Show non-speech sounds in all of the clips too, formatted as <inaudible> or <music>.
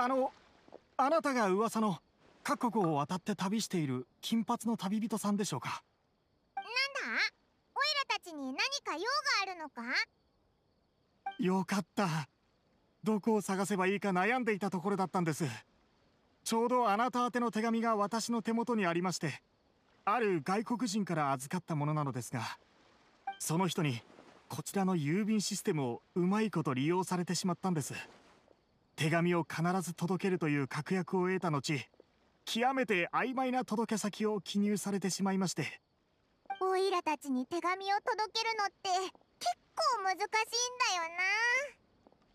あのあなたが噂の各国を渡って旅している金髪の旅人さんでしょうかなんだオイラたちに何か用があるのかよかったどこを探せばいいか悩んでいたところだったんですちょうどあなた宛ての手紙が私の手元にありましてある外国人から預かったものなのですがその人にこちらの郵便システムをうまいこと利用されてしまったんです手紙を必ず届けるという確約を得た後極めて曖昧な届け先を記入されてしまいましてオイラたちに手紙を届けるのって結構難しいん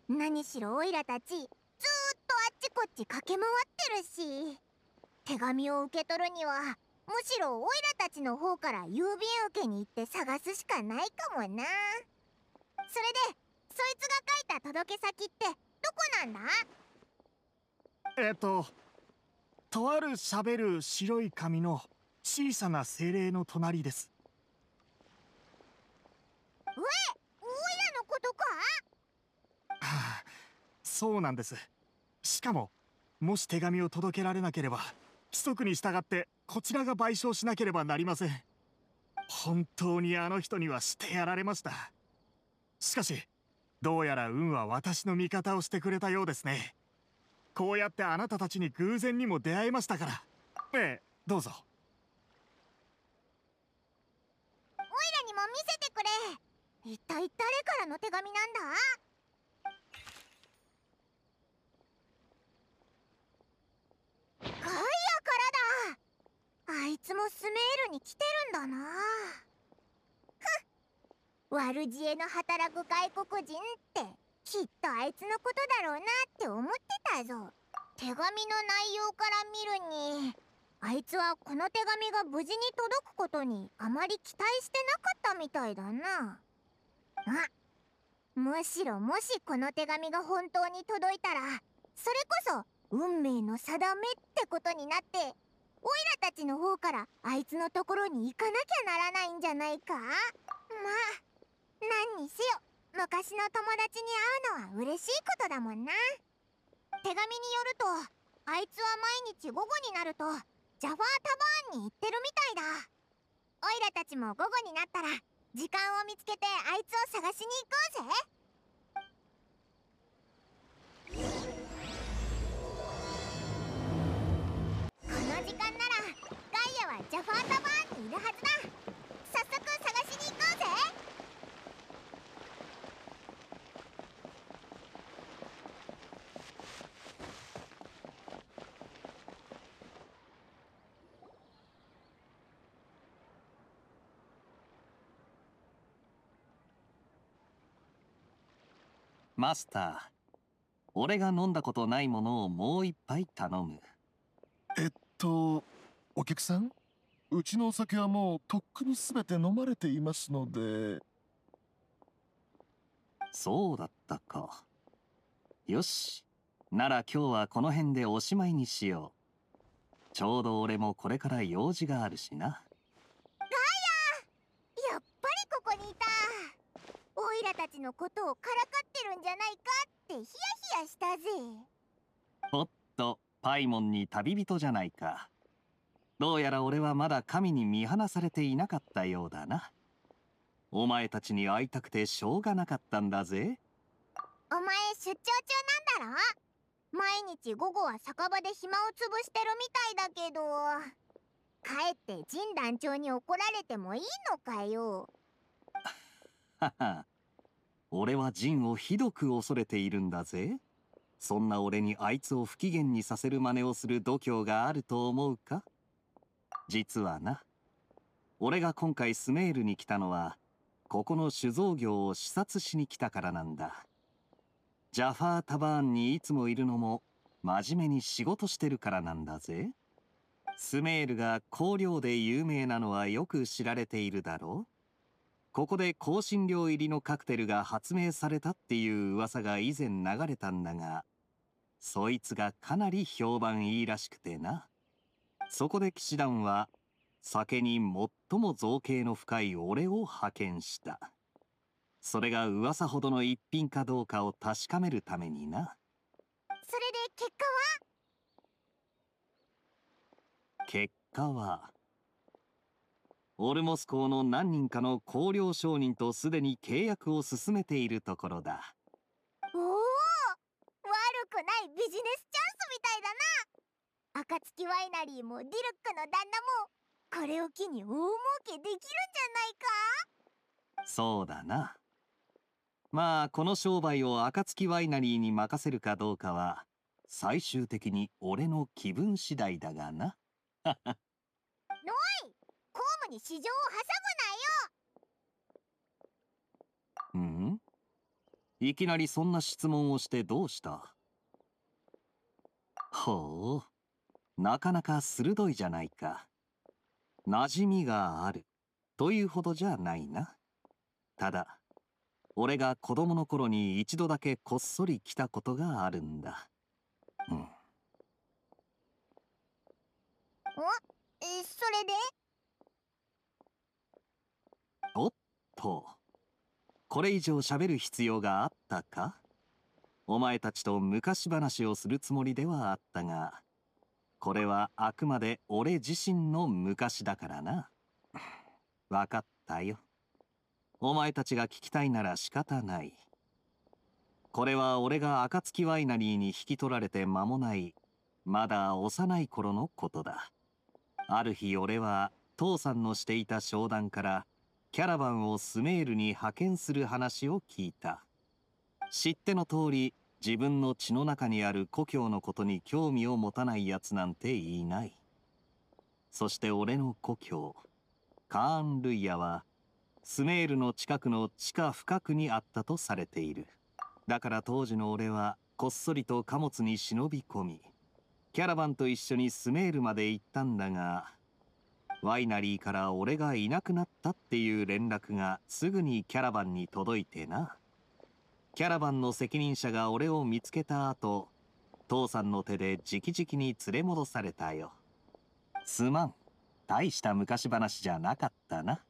だよな何しろオイラたちずーっとあっちこっち駆け回ってるし手紙を受け取るにはむしろオイラたちの方から郵便受けに行って探すしかないかもなそれでそいつが書いた届け先ってこなんだえっととあるしゃべる白い髪の小さな精霊の隣ですえオいらのことかはあそうなんですしかももし手紙を届けられなければ規則に従ってこちらが賠償しなければなりません本当にあの人にはしてやられましたしかしどうやら運は私の味方をしてくれたようですねこうやってあなたたちに偶然にも出会えましたからええどうぞオイラにも見せてくれ一体誰からの手紙なんだガイアからだあいつもスメールに来てるんだな悪知恵の働く外国人ってきっとあいつのことだろうなって思ってたぞ手紙の内容から見るにあいつはこの手紙が無事に届くことにあまり期待してなかったみたいだなあむしろもしこの手紙が本当に届いたらそれこそ運命の定めってことになってオイラたちの方からあいつのところに行かなきゃならないんじゃないかまあ何にせよ昔の友達に会うのは嬉しいことだもんな手紙によるとあいつは毎日午後になるとジャファータバーンに行ってるみたいだオイラたちも午後になったら時間を見つけてあいつを探しに行こうぜこの時間ならガイアはジャファータバーンにいるはずだ早速マスター俺が飲んだことないものをもう一杯頼むえっとお客さんうちのお酒はもうとっくに全て飲まれていますのでそうだったかよしなら今日はこの辺でおしまいにしようちょうど俺もこれから用事があるしなちのことをからかってるんじゃないかってヒヤヒヤしたぜおっとパイモンに旅人じゃないかどうやら俺はまだ神に見放されていなかったようだなお前たちに会いたくてしょうがなかったんだぜお前出張中なんだろ毎日午後は酒場で暇を潰してるみたいだけどかえって神団長に怒られてもいいのかよはは <laughs> 俺はジンをひどく恐れているんだぜ。そんな俺にあいつを不機嫌にさせる真似をする度胸があると思うか実はな、俺が今回スメールに来たのは、ここの酒造業を視察しに来たからなんだ。ジャファータバーンにいつもいるのも、真面目に仕事してるからなんだぜ。スメールが香料で有名なのはよく知られているだろうここで香辛料入りのカクテルが発明されたっていう噂が以前流れたんだが、そいつがかなり評判いいらしくてな。そこで騎士団は、酒に最も造形の深い俺を派遣した。それが噂ほどの一品かどうかを確かめるためにな。それで結果は結果はオルモス校の何人かの高陵商人とすでに契約を進めているところだおお悪くないビジネスチャンスみたいだな暁ワイナリーもディルックの旦那もこれを機に大儲けできるんじゃないかそうだなまあこの商売を暁ワイナリーに任せるかどうかは最終的に俺の気分次第だがな。に市場を挟むなようんいきなりそんな質問をしてどうしたほうなかなか鋭いじゃないか馴染みがあるというほどじゃないなただ俺が子供の頃に一度だけこっそり来たことがあるんだうんおそれでこれ以上べる必要があったかお前たちと昔話をするつもりではあったがこれはあくまで俺自身の昔だからな分かったよお前たちが聞きたいなら仕方ないこれは俺が暁ワイナリーに引き取られて間もないまだ幼い頃のことだある日俺は父さんのしていた商談からキャラバンをスメールに派遣する話を聞いた知っての通り自分の血の中にある故郷のことに興味を持たないやつなんていないそして俺の故郷カーン・ルイヤはスメールの近くの地下深くにあったとされているだから当時の俺はこっそりと貨物に忍び込みキャラバンと一緒にスメールまで行ったんだがワイナリーから俺がいなくなったっていう連絡がすぐにキャラバンに届いてな。キャラバンの責任者が俺を見つけた後、父さんの手で直々に連れ戻されたよ。すまん。大した昔話じゃなかったな。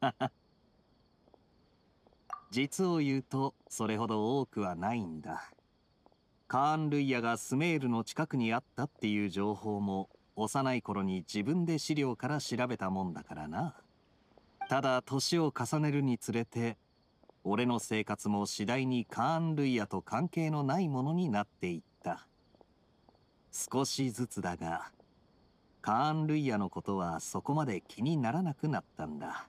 <laughs> 実を言うと、それほど多くはないんだ。カーン・ルイヤがスメールの近くにあったっていう情報も幼い頃に自分で資料から調べたもんだからなただ年を重ねるにつれて俺の生活も次第にカーン・ルイヤと関係のないものになっていった少しずつだがカーン・ルイヤのことはそこまで気にならなくなったんだ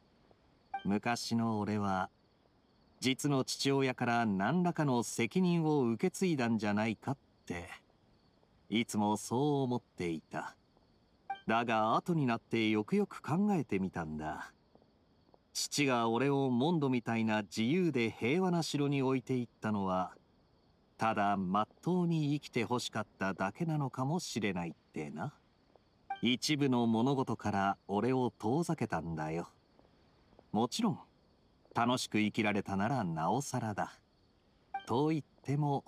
昔の俺は実の父親から何らかの責任を受け継いだんじゃないかっていつもそう思っていただが後になってよくよく考えてみたんだ父が俺をモンドみたいな自由で平和な城に置いていったのはただまっとうに生きてほしかっただけなのかもしれないってな一部の物事から俺を遠ざけたんだよもちろん楽しく生きられたならなおさらだと言っても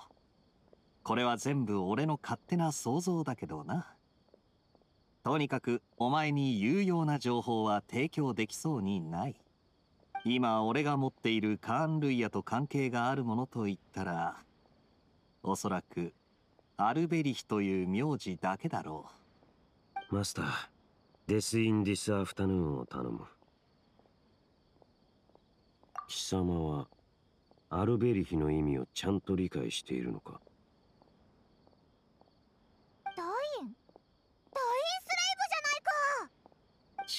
これは全部俺の勝手な想像だけどな。とにかくお前に有用な情報は提供できそうにない今俺が持っているカーン・ルイヤと関係があるものといったらおそらくアルベリヒという名字だけだろうマスターデス・イン・ディス・アフタヌーンを頼む貴様はアルベリヒの意味をちゃんと理解しているのか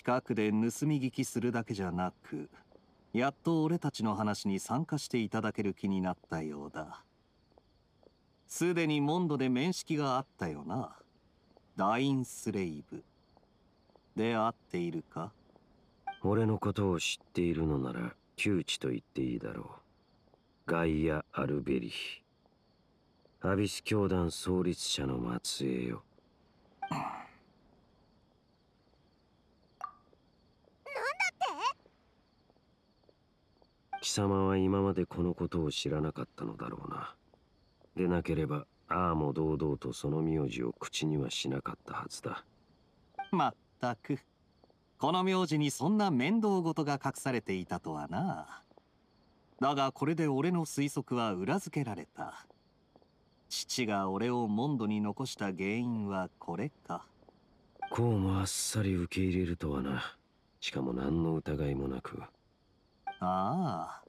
近くで盗み聞きするだけじゃなくやっと俺たちの話に参加していただける気になったようだすでにモンドで面識があったよなダインスレイブで会っているか俺のことを知っているのなら窮地と言っていいだろうガイア・アルベリアビス教団創立者の末裔よ貴様は今までこのことを知らなかったのだろうなでなければああも堂々とその名字を口にはしなかったはずだまったくこの名字にそんな面倒事が隠されていたとはなだがこれで俺の推測は裏付けられた父が俺をモンドに残した原因はこれかこうもあっさり受け入れるとはなしかも何の疑いもなくああ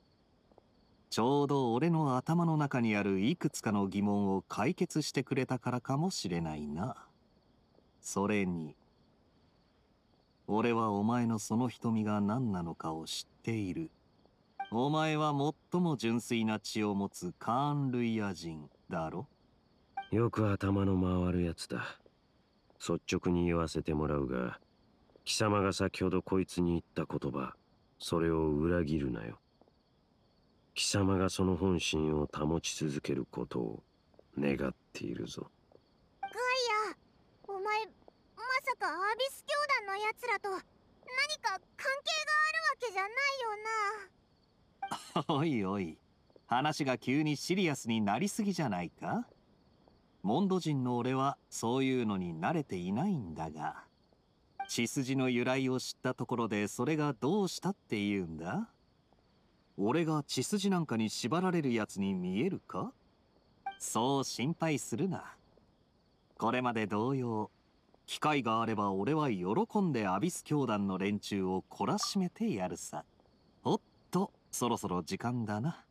ちょうど俺の頭の中にあるいくつかの疑問を解決してくれたからかもしれないなそれに俺はお前のその瞳が何なのかを知っているお前は最も純粋な血を持つカーン・ルイヤ人だろよく頭の回るやつだ率直に言わせてもらうが貴様が先ほどこいつに言った言葉それを裏切るなよ貴様がその本心を保ち続けることを願っているぞガイアお前まさかアビス教団の奴らと何か関係があるわけじゃないよなおいおい話が急にシリアスになりすぎじゃないかモンド人の俺はそういうのに慣れていないんだが血筋の由来を知ったところでそれがどうしたって言うんだ俺が血筋なんかに縛られるやつに見えるかそう心配するなこれまで同様機会があれば俺は喜んでアビス教団の連中を懲らしめてやるさおっとそろそろ時間だな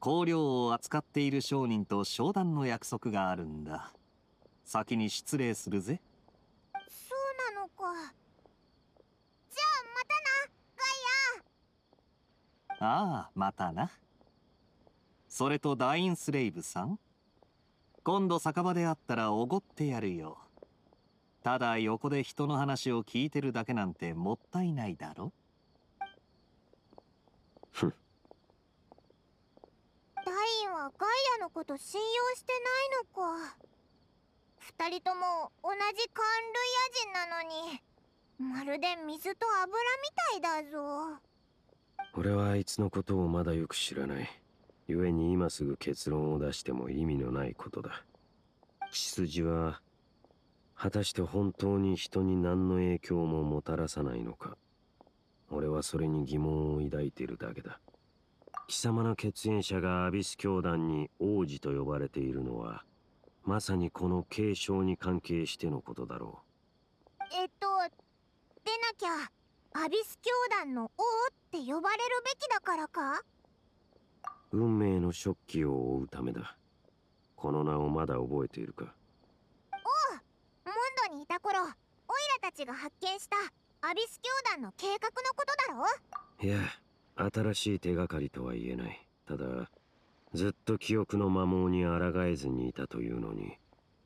香料を扱っている商人と商談の約束があるんだ先に失礼するぜああまたなそれとダインスレイブさん今度酒場で会ったらおごってやるよただ横で人の話を聞いてるだけなんてもったいないだろふダインはガイアのこと信用してないのか2人とも同じ寒類野人なのにまるで水と油みたいだぞ俺はあいつのことをまだよく知らない故に今すぐ結論を出しても意味のないことだ血筋は果たして本当に人に何の影響ももたらさないのか俺はそれに疑問を抱いているだけだ貴様の血縁者がアビス教団に王子と呼ばれているのはまさにこの継承に関係してのことだろうえっと出なきゃアビス教団の王って呼ばれるべきだからか運命の食器を追うためだこの名をまだ覚えているかおうモンドにいた頃オイラたちが発見したアビス教団の計画のことだろいや新しい手がかりとは言えないただずっと記憶の摩耗に抗えずにいたというのに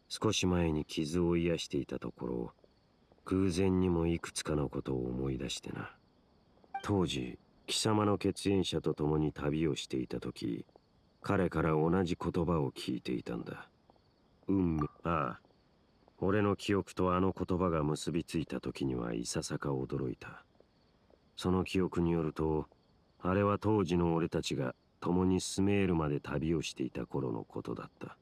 少し前に傷を癒していたところ偶然にもいくつかのことを思い出してな当時貴様の血縁者と共に旅をしていた時彼から同じ言葉を聞いていたんだ運命ああ俺の記憶とあの言葉が結びついた時にはいささか驚いたその記憶によるとあれは当時の俺たちが共にスメールまで旅をしていた頃のことだった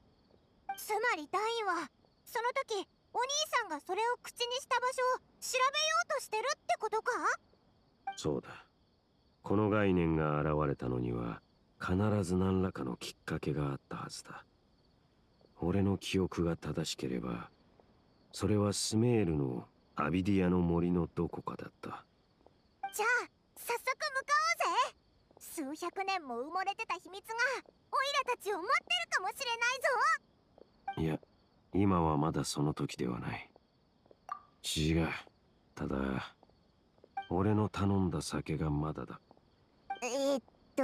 つまりダインはその時お兄さんがそれを口にした場所を調べようとしてるってことかそうだこの概念が現れたのには必ず何らかのきっかけがあったはずだ俺の記憶が正しければそれはスメールのアビディアの森のどこかだったじゃあ早速向かおうぜ数百年も埋もれてた秘密がオイラたちを待ってるかもしれないぞいや今はまだその時ではない違うただ俺の頼んだ酒がまだだえっと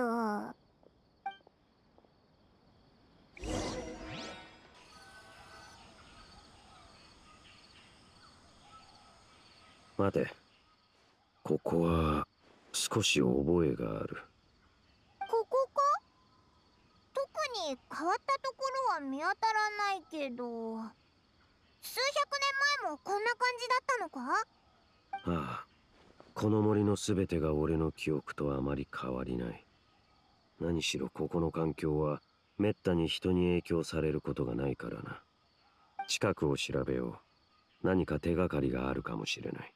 待てここは少し覚えがあるに変わったところは見当たらないけど数百年前もこんな感じだったのかああこの森の全てが俺の記憶とあまり変わりない何しろここの環境はめったに人に影響されることがないからな近くを調べよう何か手がかりがあるかもしれない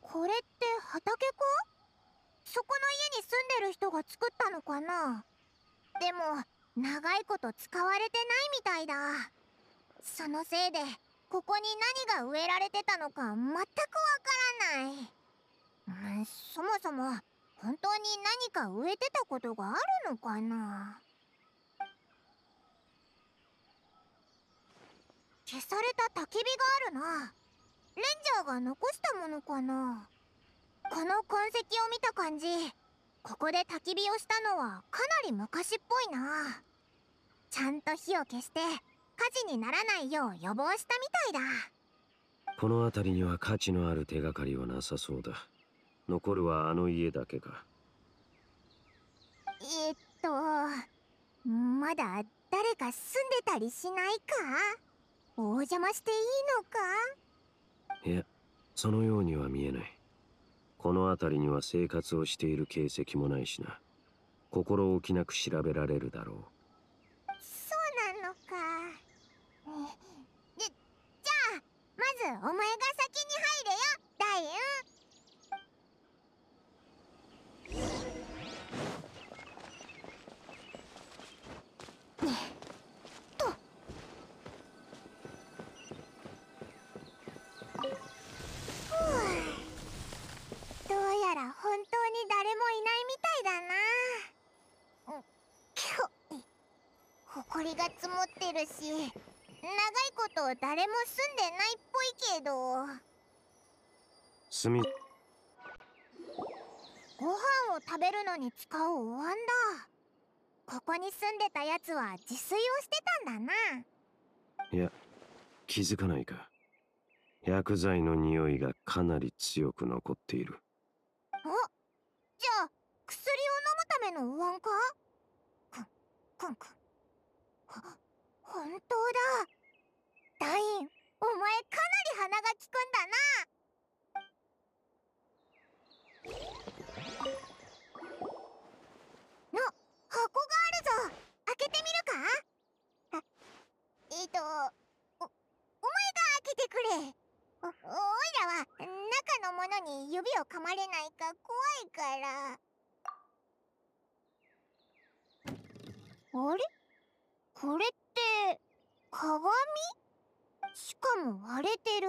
これって畑かそこの家に住んでる人が作ったのかなでも長いこと使われてないみたいだそのせいでここに何が植えられてたのか全くわからない、うん、そもそも本当に何か植えてたことがあるのかな消された焚き火があるなレンジャーが残したものかなこの痕跡を見た感じここで焚き火をしたのはかなり昔っぽいなちゃんと火を消して火事にならないよう予防したみたいだこの辺りには価値のある手がかりはなさそうだ残るはあの家だけかえっとまだ誰か住んでたりしないかお邪魔していいのかいやそのようには見えないこの辺りには生活をしている形跡もないしな心置きなく調べられるだろうそうなのかでじゃあまずお前が先に入れよ大運ら本当に誰もいないみたいだなほこりが積もってるし長いこと誰も住んでないっぽいけど住みご飯を食べるのに使うお椀だここに住んでたやつは自炊をしてたんだないや気づかないか薬剤の匂いがかなり強く残っているおじゃあ薬を飲むためのお椀かくんくんくんほ本当だダインお前かなり鼻が利くんだなの箱があるぞ開けてみるかえっとおお前が開けてくれお、おいらは中のものに指を噛まれないか怖いから。あれこれって鏡しかも割れてる。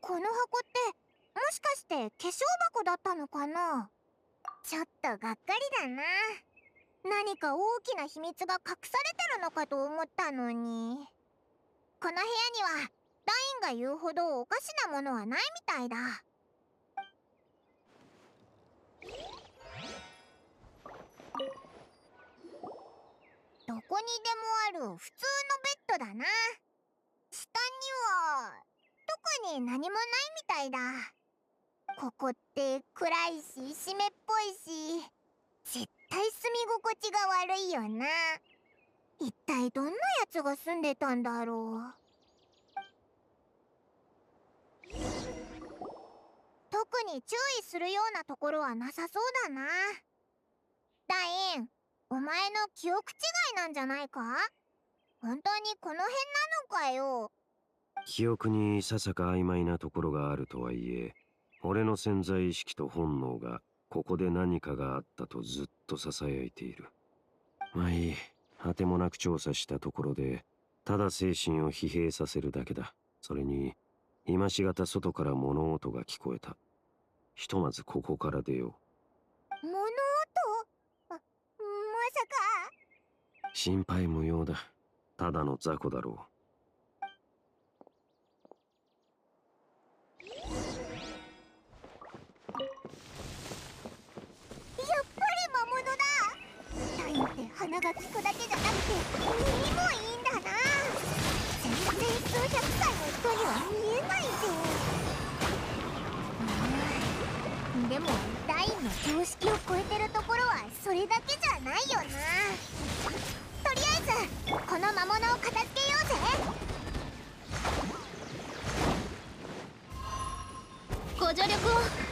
この箱ってもしかして化粧箱だったのかなちょっとがっかりだな。何か大きな秘密が隠されてるのかと思ったのに。この部屋にはダインが言うほどおかしなものはないみたいだ。どこにでもある普通のベッドだな。下には特に何もないみたいだ。ここって暗いし湿っぽいし絶対住み心地が悪いよな。一体どんなやつが住んでたんだろう。特に注意するようなところはなさそうだなダインお前の記憶違いなんじゃないか本当にこの辺なのかよ記憶にいささか曖昧なところがあるとはいえ俺の潜在意識と本能がここで何かがあったとずっとささやいているまあいい果てもなく調査したところでただ精神を疲弊させるだけだそれに今しがた外から物音が聞こえたひとまずここから出よう物音あまさか心配無用だただの雑魚だろうやっっぱり魔物だて鼻がつくだけじゃなくて耳もいいんだ千数百歳の人には見えないぜでもラインの常識を超えてるところはそれだけじゃないよなとりあえずこの魔物を片付けようぜご助力を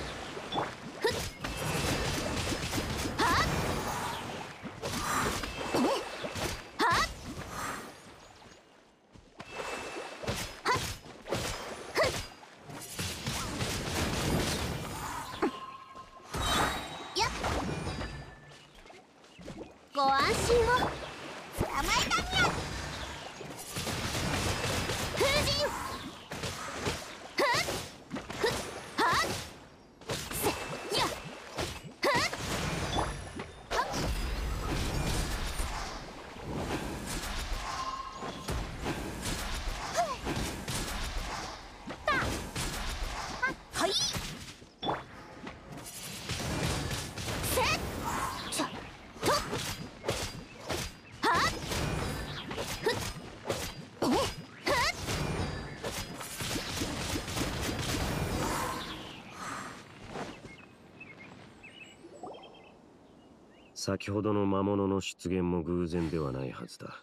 先ほどの魔物の出現も偶然ではないはずだ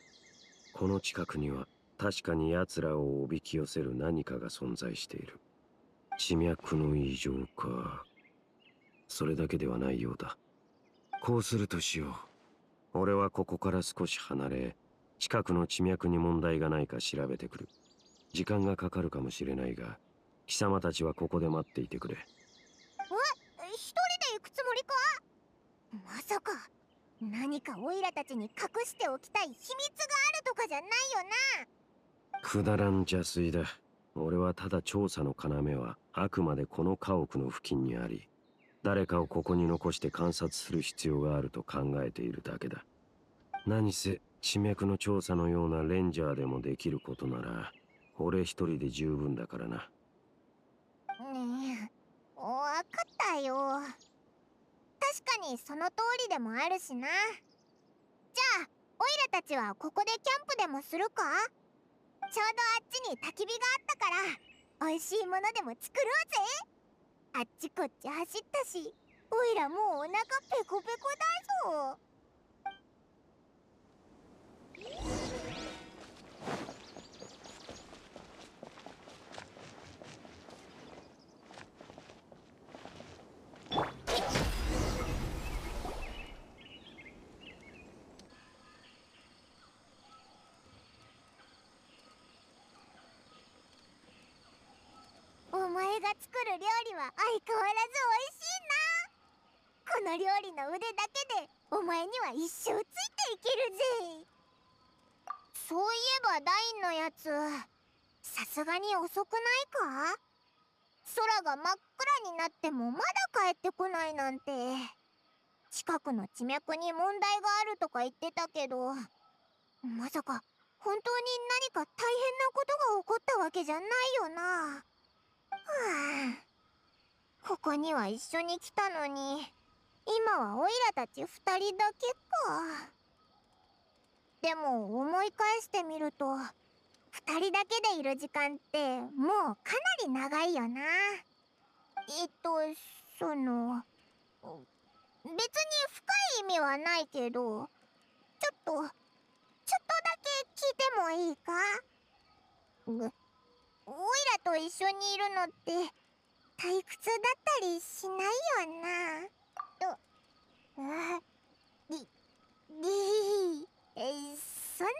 この近くには確かに奴らをおびき寄せる何かが存在している地脈の異常かそれだけではないようだこうするとしよう俺はここから少し離れ近くの地脈に問題がないか調べてくる時間がかかるかもしれないが貴様たちはここで待っていてくれ何かオイラたちに隠しておきたい秘密があるとかじゃないよなくだらん邪推だ俺はただ調査の要はあくまでこの家屋の付近にあり誰かをここに残して観察する必要があると考えているだけだ何せ地脈の調査のようなレンジャーでもできることなら俺一人で十分だからなねえ分かったよ確かにその通りでもあるしなじゃあオイラたちはここでキャンプでもするかちょうどあっちに焚き火があったから美味しいものでも作ろうぜあっちこっち走ったしオイラもうお腹ペコペコだぞ前が作る料理は相変わらず美味しいなこの料理の腕だけでお前には一生ついていけるぜそういえばダインのやつさすがに遅くないか空が真っ暗になってもまだ帰ってこないなんて近くの地脈に問題があるとか言ってたけどまさか本当に何か大変なことが起こったわけじゃないよな。あ、ここには一緒に来たのに今はオイラたち2人だけかでも思い返してみると2人だけでいる時間ってもうかなり長いよなえっとその別に深い意味はないけどちょっとちょっとだけ聞いてもいいかオイラと一緒にいるのって退屈だったりしないよなとりりそんなはっ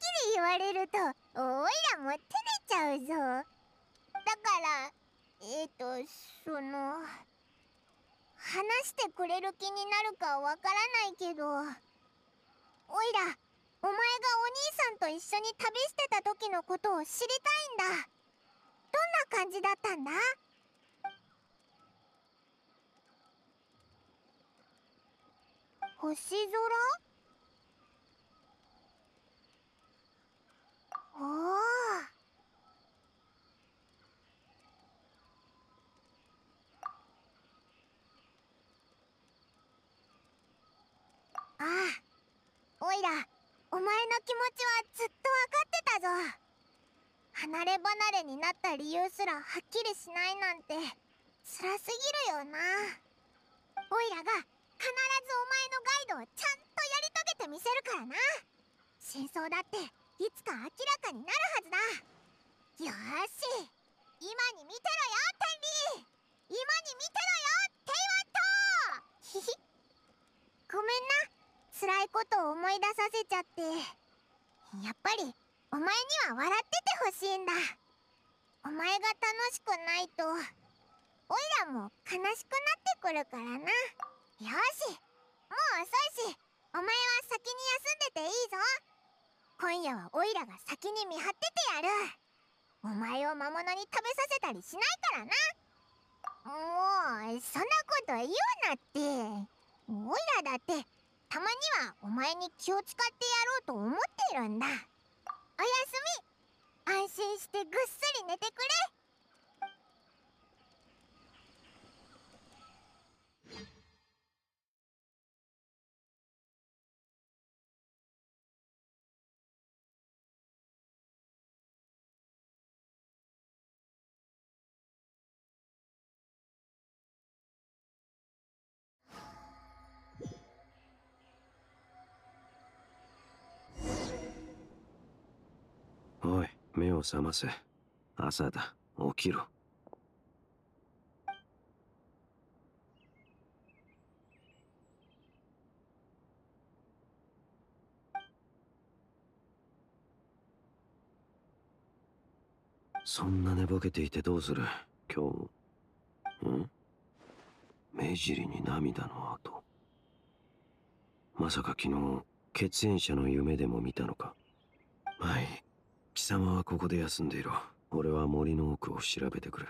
きり言われるとオイラも照れちゃうぞだからえっ、ー、とその話してくれる気になるかわからないけどおいらお前がお兄さんと一緒に旅してた時のことを知りたいんだどんな感じだったんだ星空おおあおいらお前の気持ちはずっと分かってたぞ離れ離れになった理由すらはっきりしないなんて辛すぎるよなオイラが必ずお前のガイドをちゃんとやり遂げてみせるからな真相だっていつか明らかになるはずだよし今に見てろよテンリー今に見てろよテイワット <laughs> ごめんな辛いことを思い出させちゃってやっぱりお前には笑っててほしいんだお前が楽しくないとおいらも悲しくなってくるからなよしもう遅いしお前は先に休んでていいぞ今夜はおいらが先に見張っててやるお前を魔物に食べさせたりしないからなもうそんなこと言うなっておいらだってたまにはお前に気を使ってやろうと思ってるんだおやすみ安心してぐっすり寝てくれ覚ませ。朝だ、起きろ。そんな寝ぼけていてどうする今日も。ん目尻に涙の跡。まさか昨日、血縁者の夢でも見たのか。はい。貴様はここで休んでいろ俺は森の奥を調べてくる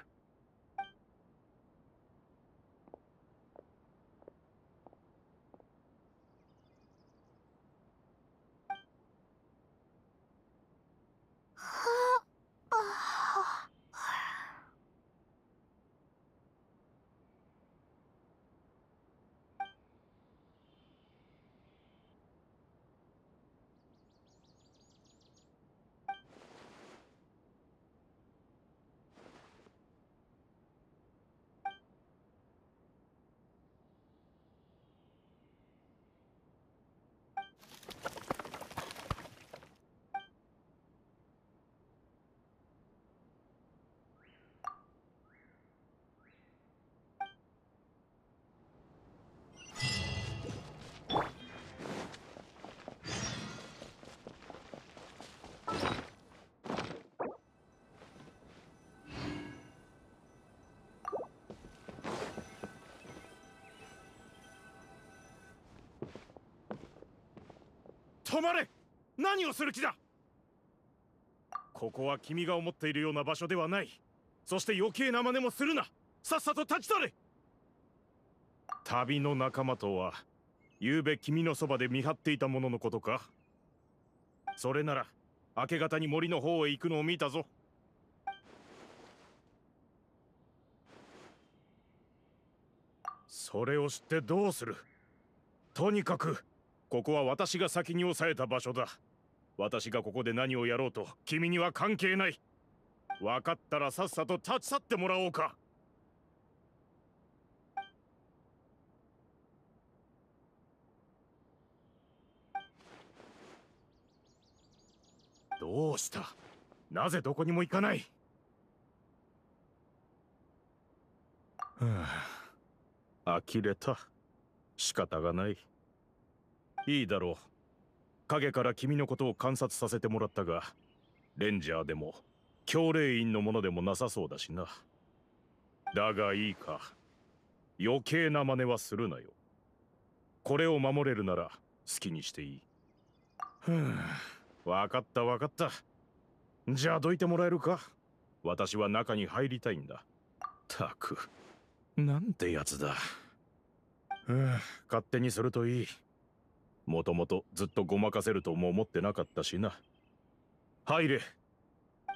止まれ何をする気だここは君が思っているような場所ではないそして余計な真似もするなさっさと立ち去れ旅の仲間とは昨べ君のそばで見張っていたもののことかそれなら明け方に森の方へ行くのを見たぞそれを知ってどうするとにかくここは私が先に押さえた場所だ私がここで何をやろうと君には関係ない分かったらさっさと立ち去ってもらおうかどうしたなぜどこにも行かない、はあ、呆れた仕方がないいいだろう影から君のことを観察させてもらったがレンジャーでも強霊員のものでもなさそうだしなだがいいか余計な真似はするなよこれを守れるなら好きにしていいふん分かった分かったじゃあどいてもらえるか私は中に入りたいんだたくなんてやつだん勝手にするといいもともとずっとごまかせるとも思ってなかったしな入れ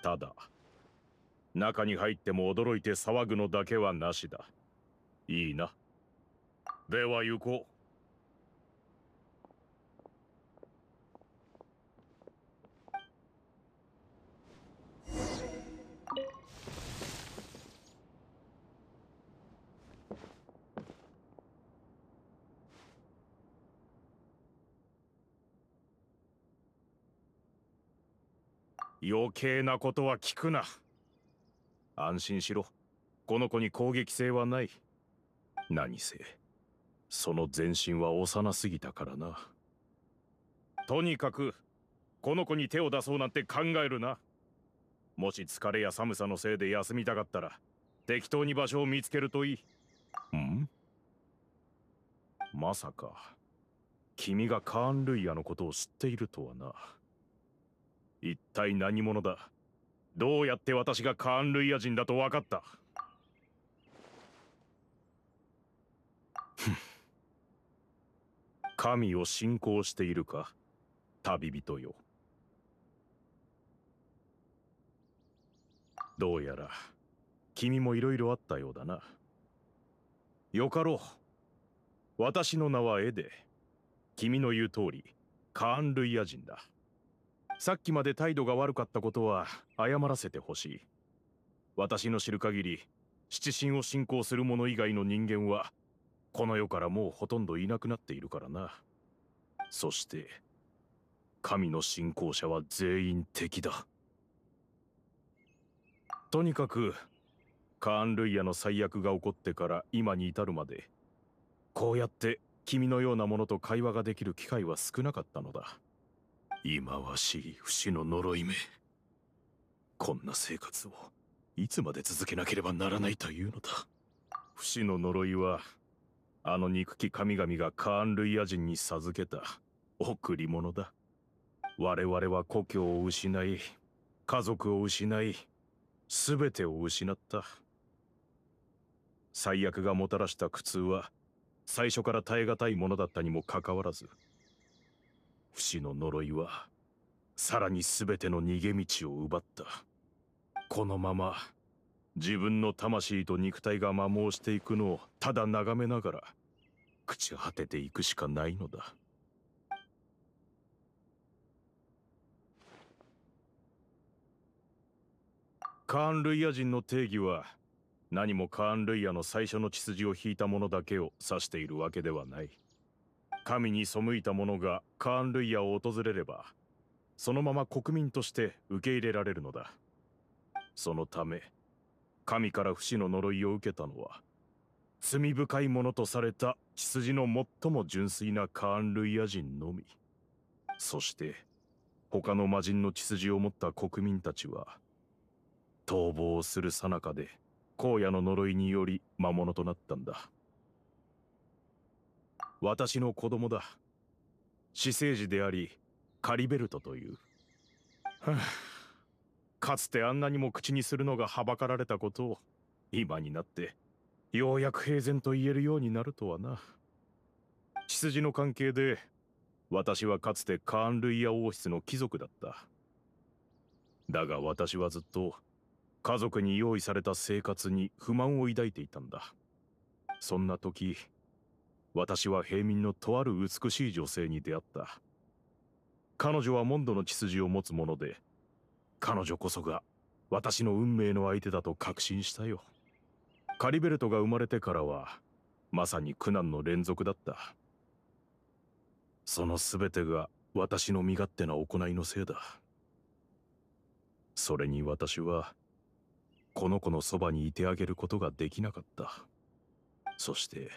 ただ中に入っても驚いて騒ぐのだけはなしだいいなでは行こう余計なことは聞くな安心しろこの子に攻撃性はない何せその全身は幼すぎたからなとにかくこの子に手を出そうなんて考えるなもし疲れや寒さのせいで休みたかったら適当に場所を見つけるといいんまさか君がカーン・ルイヤのことを知っているとはな。一体何者だどうやって私がカーン・ルイヤ人だと分かった神を信仰しているか旅人よどうやら君もいろいろあったようだなよかろう私の名はエで君の言う通りカーン・ルイヤ人ださっきまで態度が悪かったことは謝らせてほしい私の知る限り七神を信仰する者以外の人間はこの世からもうほとんどいなくなっているからなそして神の信仰者は全員敵だとにかくカーン・ルイヤの最悪が起こってから今に至るまでこうやって君のようなものと会話ができる機会は少なかったのだ忌まわしい不死の呪い目こんな生活をいつまで続けなければならないというのだ不死の呪いはあの憎き神々がカーン・ルイヤ人に授けた贈り物だ我々は故郷を失い家族を失い全てを失った最悪がもたらした苦痛は最初から耐え難いものだったにもかかわらず不死の呪いはさらに全ての逃げ道を奪ったこのまま自分の魂と肉体が摩耗していくのをただ眺めながら朽ち果てていくしかないのだカーン・ルイヤ人の定義は何もカーン・ルイヤの最初の血筋を引いたものだけを指しているわけではない神に背いた者がカーン・ルイヤを訪れればそのまま国民として受け入れられるのだそのため神から不死の呪いを受けたのは罪深いものとされた血筋の最も純粋なカーン・ルイヤ人のみそして他の魔人の血筋を持った国民たちは逃亡をする最中で荒野の呪いにより魔物となったんだ私の子供だ私生児でありカリベルトという、かつてあんなにも口にするのがはばかられたことを今になってようやく平然と言えるようになるとはな血筋の関係で私はかつてカーン・ルイヤ王室の貴族だっただが私はずっと家族に用意された生活に不満を抱いていたんだそんな時私は平民のとある美しい女性に出会った。彼女はモンドの血筋を持つもので、彼女こそが私の運命の相手だと確信したよ。カリベルトが生まれてからは、まさに苦難の連続だった。その全てが私の身勝手な行いのせいだ。それに私は、この子のそばにいてあげることができなかった。そして、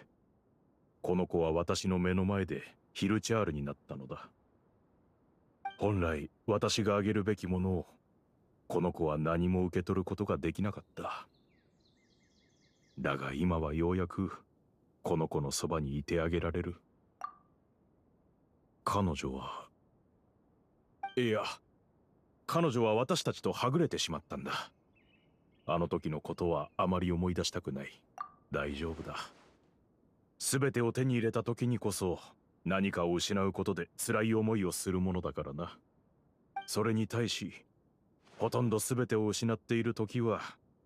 この子は私の目の前でヒルチャールになったのだ本来私があげるべきものをこの子は何も受け取ることができなかっただが今はようやくこの子のそばにいてあげられる彼女はいや彼女は私たちとはぐれてしまったんだあの時のことはあまり思い出したくない大丈夫だ全てを手に入れた時にこそ何かを失うことで辛い思いをするものだからなそれに対しほとんど全てを失っている時は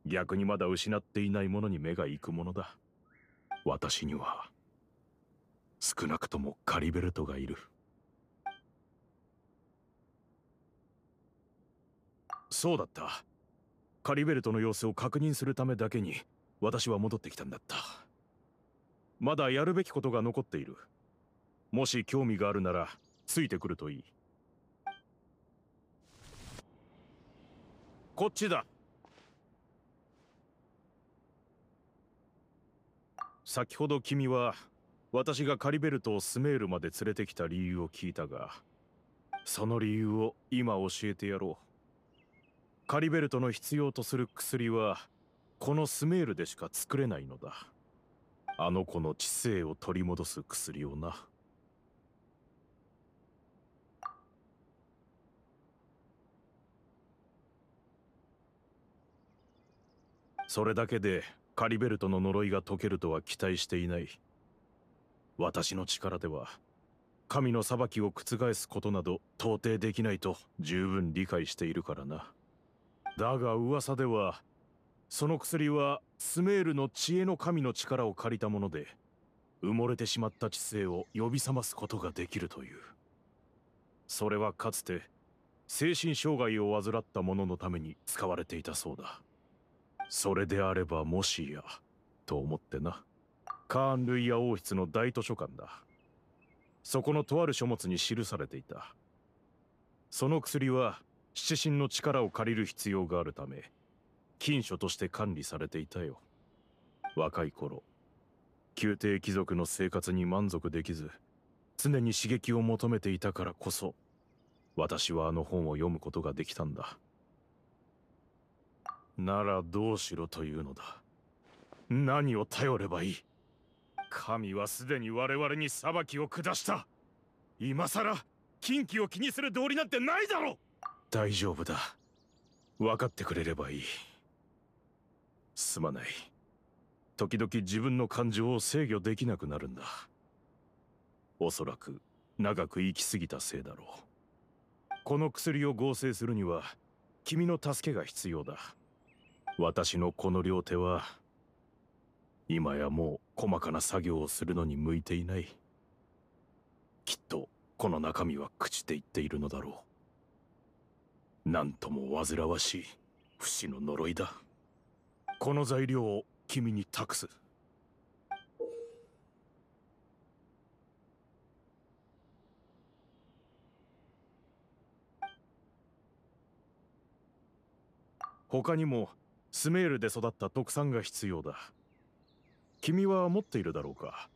逆にまだ失っていないものに目が行くものだ私には少なくともカリベルトがいるそうだったカリベルトの様子を確認するためだけに私は戻ってきたんだったまだやるべきことが残っているもし興味があるならついてくるといいこっちだ先ほど君は私がカリベルトをスメールまで連れてきた理由を聞いたがその理由を今教えてやろうカリベルトの必要とする薬はこのスメールでしか作れないのだあの子の知性を取り戻す薬をな。それだけでカリベルトの呪いが解けるとは期待していない私の力では神の裁きを覆すことなど到底できないと十分理解しているからなだが噂ではその薬はスメールの知恵の神の力を借りたもので埋もれてしまった知性を呼び覚ますことができるというそれはかつて精神障害を患った者のために使われていたそうだそれであればもしやと思ってなカーン・ルイヤ王室の大図書館だそこのとある書物に記されていたその薬は七神の力を借りる必要があるため禁書として管理されていたよ若い頃宮廷貴族の生活に満足できず常に刺激を求めていたからこそ私はあの本を読むことができたんだならどうしろというのだ何を頼ればいい神はすでに我々に裁きを下した今さら禁忌を気にする道理なんてないだろ大丈夫だ分かってくれればいいすまない時々自分の感情を制御できなくなるんだおそらく長く生きすぎたせいだろうこの薬を合成するには君の助けが必要だ私のこの両手は今やもう細かな作業をするのに向いていないきっとこの中身は朽ちていっているのだろう何とも煩わしい不死の呪いだこの材料を君に託す他にもスメールで育った特産が必要だ君は持っているだろうか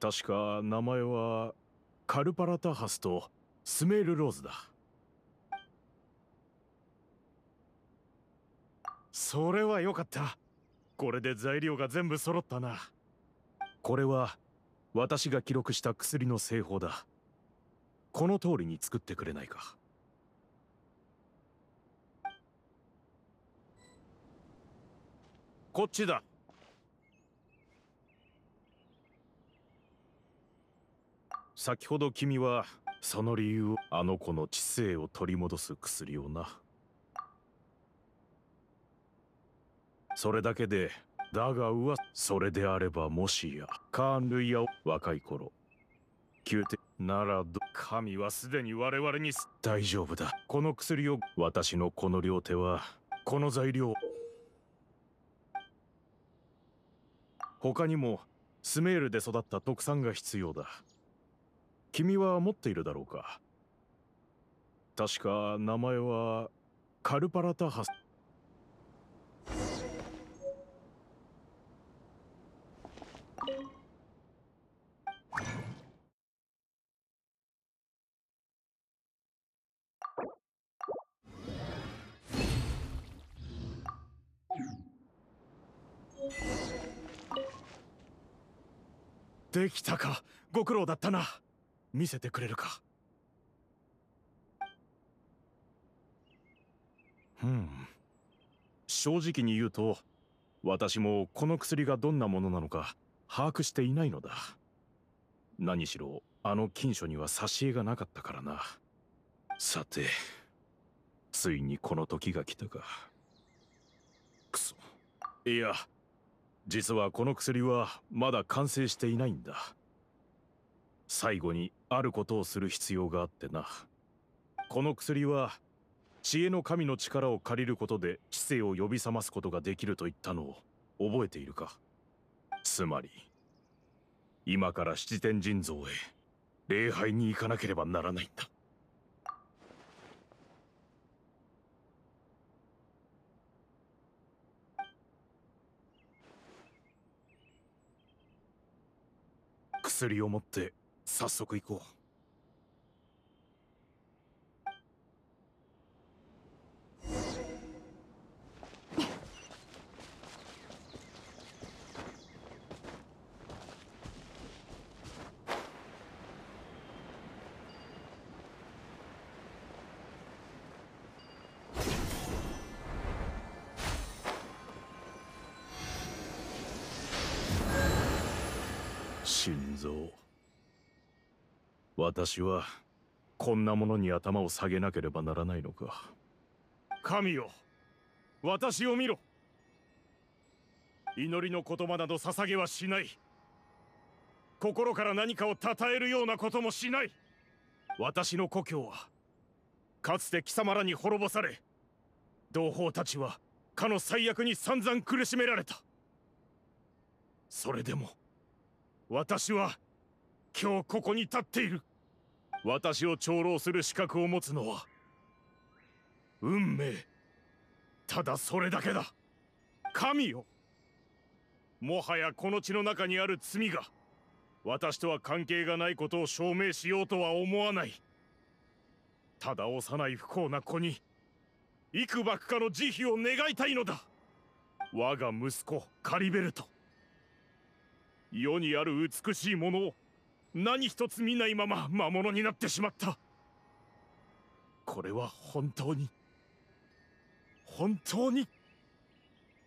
確か名前はカルパラタハスとスメールローズだそれは良かったこれで材料が全部揃ったなこれは私が記録した薬の製法だこの通りに作ってくれないかこっちだ先ほど君はその理由をあの子の知性を取り戻す薬をなそれだけでだがうわそれであればもしやカーン・ルイヤを若い頃宮廷なら神はすでに我々に大丈夫だこの薬を私のこの両手はこの材料他にもスメールで育った特産が必要だ君は持っているだろうか確か名前はカルパラタハスできたかご苦労だったな見せてくれるかうん正直に言うと私もこの薬がどんなものなのか把握していないのだ何しろあの金書には挿絵がなかったからなさてついにこの時が来たかくそいや実はこの薬はまだ完成していないんだ最後にあることをする必要があってなこの薬は知恵の神の力を借りることで知性を呼び覚ますことができると言ったのを覚えているかつまり今から七天神像へ礼拝に行かなければならないんだ薬を持って早速行こう。私はこんなものに頭を下げなければならないのか神よ私を見ろ祈りの言葉など捧げはしない心から何かを称えるようなこともしない私の故郷はかつて貴様らに滅ぼされ同胞たちはかの最悪に散々苦しめられたそれでも私は今日ここに立っている私を長老する資格を持つのは運命ただそれだけだ神よもはやこの血の中にある罪が私とは関係がないことを証明しようとは思わないただ幼い不幸な子に幾ばくかの慈悲を願いたいのだ我が息子カリベルト世にある美しいものを何一つ見ないまま魔物になってしまったこれは本当に本当に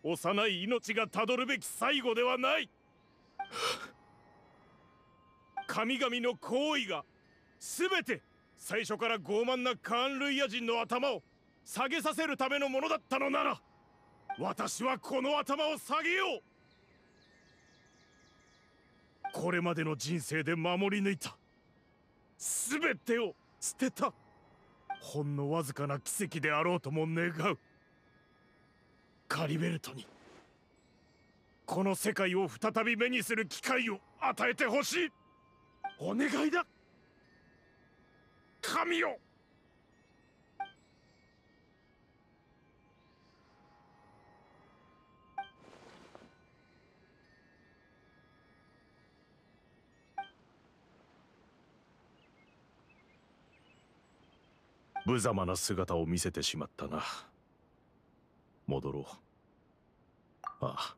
幼い命がたどるべき最後ではない神々の行為が全て最初から傲慢なカーン・ルイヤ人の頭を下げさせるためのものだったのなら私はこの頭を下げようこれまでの人生で守り抜いた全てを捨てたほんのわずかな奇跡であろうとも願うカリベルトにこの世界を再び目にする機会を与えてほしいお願いだ神よ無様な姿を見せてしまったな戻ろうああ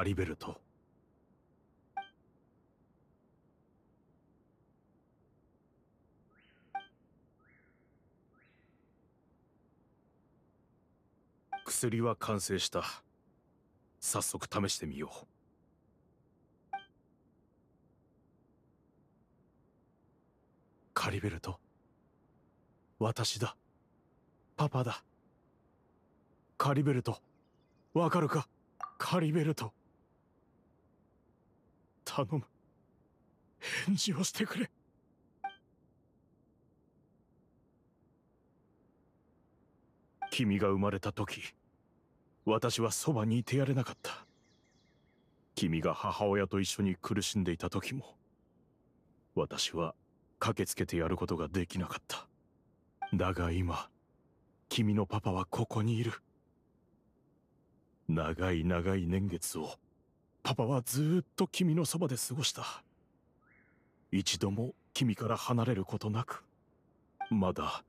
カリベルト薬は完成した早速試してみようカリベルト私だパパだカリベルトわかるかカリベルト頼む返事をしてくれ君が生まれた時私はそばにいてやれなかった君が母親と一緒に苦しんでいた時も私は駆けつけてやることができなかっただが今君のパパはここにいる長い長い年月をパパはずっと君のそばで過ごした一度も君から離れることなくまだ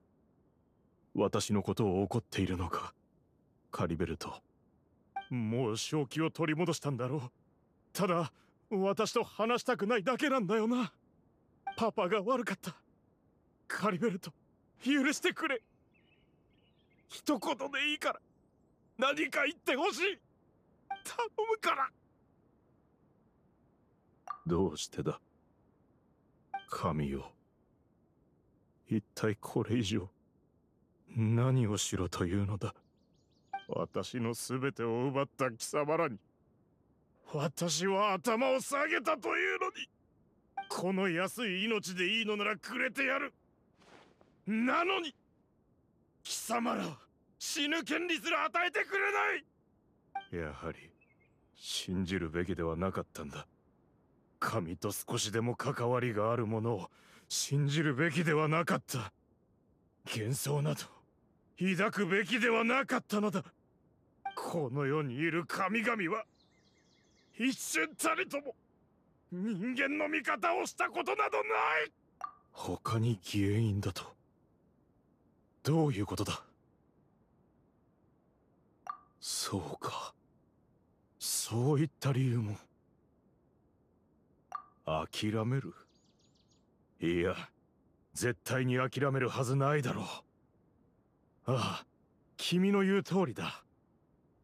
私のことを怒っているのかカリベルトもう正気を取り戻したんだろうただ私と話したくないだけなんだよなパパが悪かったカリベルト許してくれ一言でいいから何か言ってほしい頼むからどうしてだ神よ一体これ以上何をしろというのだ私の全てを奪った貴様らに私は頭を下げたというのにこの安い命でいいのならくれてやるなのに貴様ら死ぬ権利すら与えてくれないやはり信じるべきではなかったんだ神と少しでも関わりがあるものを信じるべきではなかった幻想など抱くべきではなかったのだこの世にいる神々は一瞬たりとも人間の味方をしたことなどない他に原因だとどういうことだそうかそういった理由も諦めるいや絶対に諦めるはずないだろうああ君の言う通りだ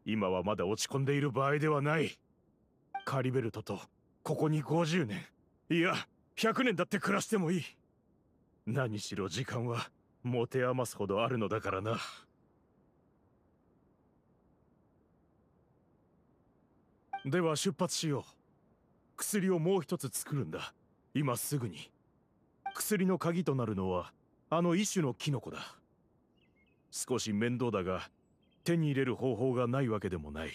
今はまだ落ち込んでいる場合ではないカリベルトとここに50年いや100年だって暮らしてもいい何しろ時間は持て余すほどあるのだからなでは出発しよう薬をもう一つ作るんだ今すぐに薬の鍵となるのはあの一種のキノコだ少し面倒だが手に入れる方法がないわけでもない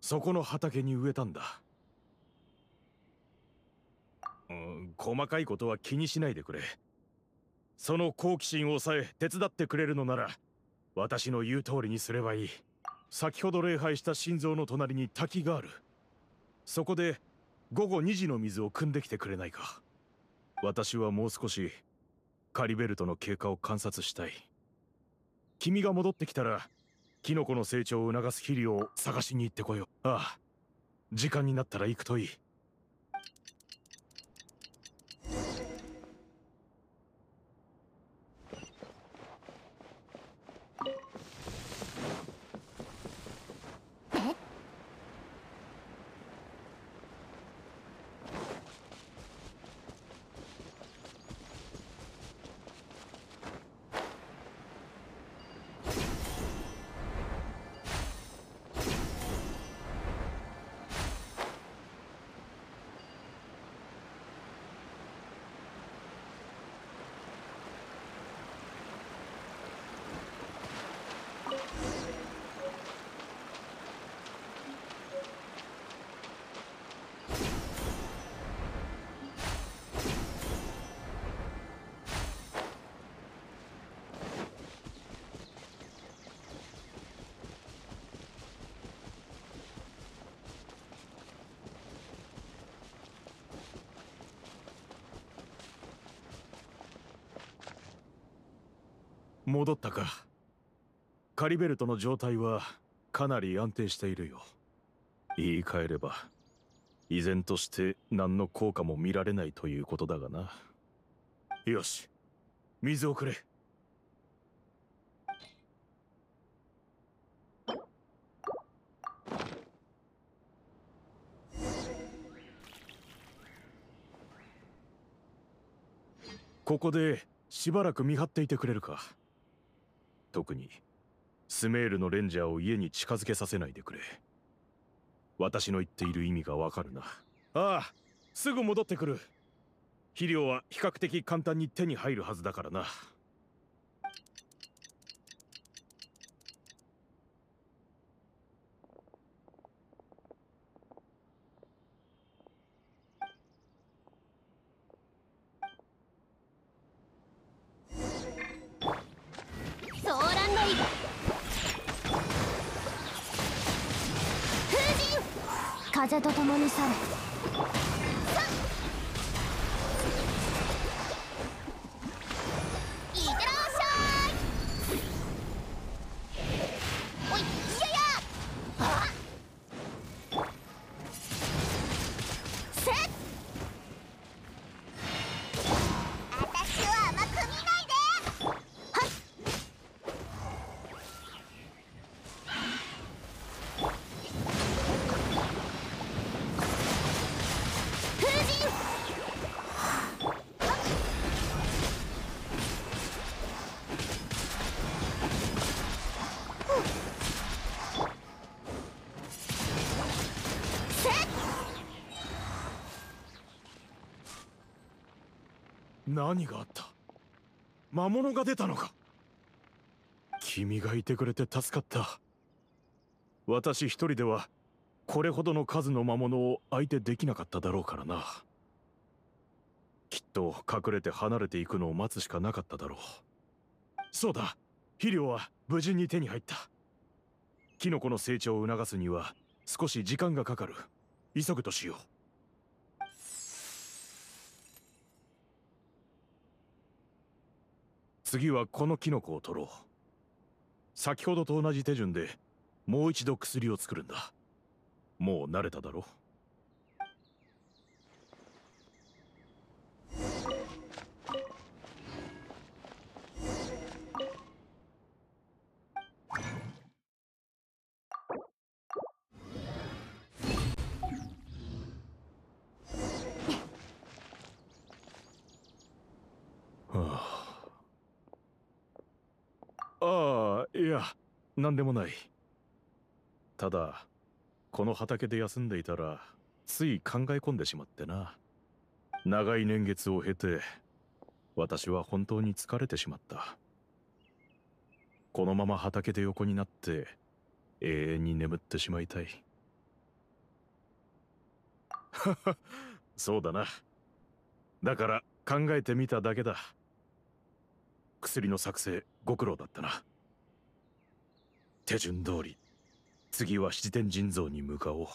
そこの畑に植えたんだ、うん、細かいことは気にしないでくれその好奇心を抑え手伝ってくれるのなら私の言う通りにすればいい先ほど礼拝した心臓の隣に滝があるそこで午後2時の水を汲んできてくれないか私はもう少しカリベルトの経過を観察したい君が戻ってきたらキノコの成長を促す肥料を探しに行ってこようああ時間になったら行くといい戻ったかカリベルトの状態はかなり安定しているよ言い換えれば依然として何の効果も見られないということだがなよし水をくれここでしばらく見張っていてくれるか特にスメールのレンジャーを家に近づけさせないでくれ私の言っている意味がわかるなああすぐ戻ってくる肥料は比較的簡単に手に入るはずだからな何があった魔物が出たのか君がいてくれて助かった私一人ではこれほどの数の魔物を相手できなかっただろうからなきっと隠れて離れていくのを待つしかなかっただろうそうだ肥料は無事に手に入ったキノコの成長を促すには少し時間がかかる急ぐとしよう次はこのキノコを取ろう先ほどと同じ手順でもう一度薬を作るんだもう慣れただろう何でもないただこの畑で休んでいたらつい考え込んでしまってな長い年月を経て私は本当に疲れてしまったこのまま畑で横になって永遠に眠ってしまいたい <laughs> そうだなだから考えてみただけだ薬の作成ご苦労だったな手順通り次は七天神像に向かおう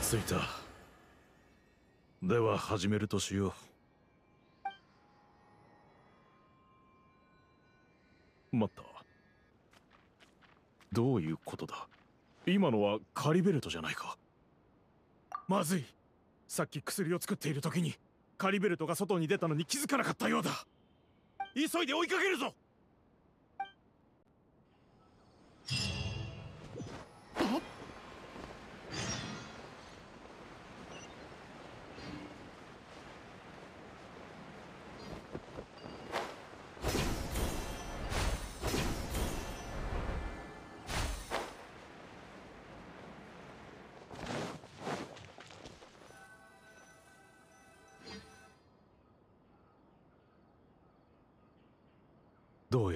着いたでは始めるとしよう今のはカリベルトじゃないかまずいさっき薬を作っている時にカリベルトが外に出たのに気づかなかったようだ急いで追いかけるぞ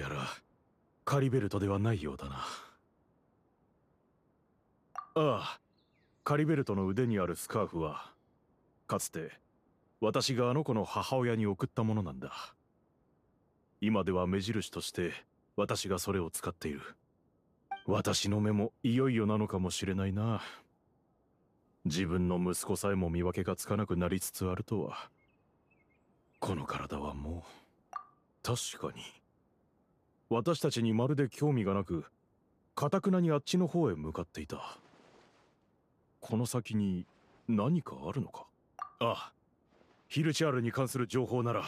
らカリベルトではないようだなああカリベルトの腕にあるスカーフはかつて私があの子の母親に送ったものなんだ今では目印として私がそれを使っている私の目もいよいよなのかもしれないな自分の息子さえも見分けがつかなくなりつつあるとはこの体はもう確かに私たちにまるで興味がなくかたくなにあっちの方へ向かっていたこの先に何かあるのかああヒルチャールに関する情報なら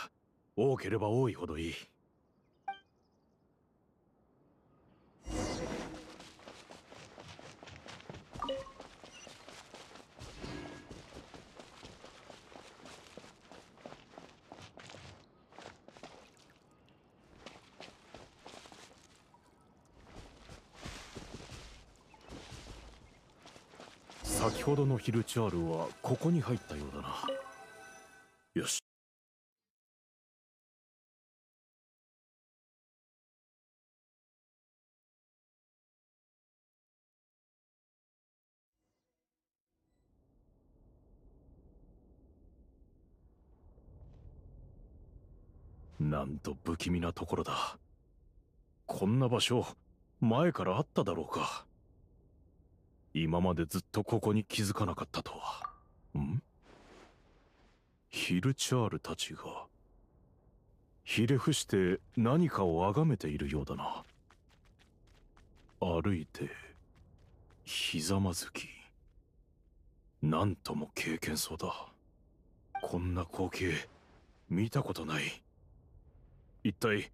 多ければ多いほどいい先ほどのヒルチャールはここに入ったようだなよしなんと不気味なところだこんな場所前からあっただろうか今までずっとここに気づかなかったとはんヒルチャールたちがひれ伏して何かをあがめているようだな歩いてひざまずき何とも経験そうだこんな光景見たことない一体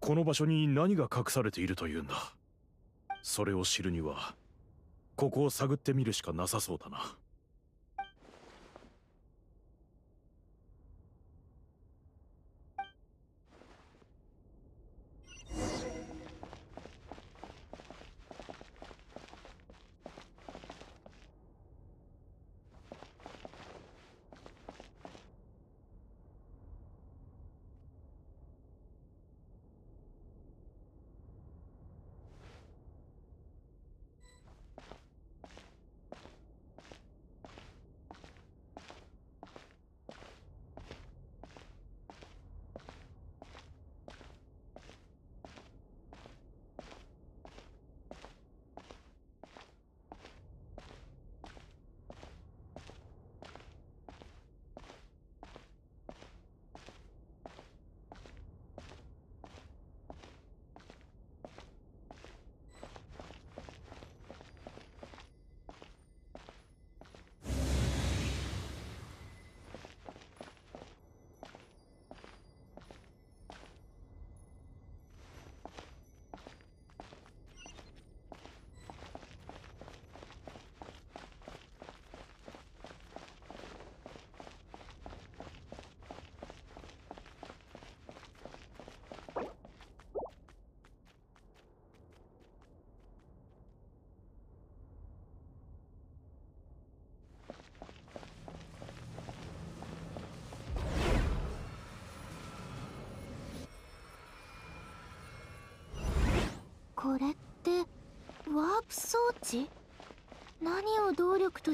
この場所に何が隠されているというんだそれを知るにはここを探ってみるしかなさそうだな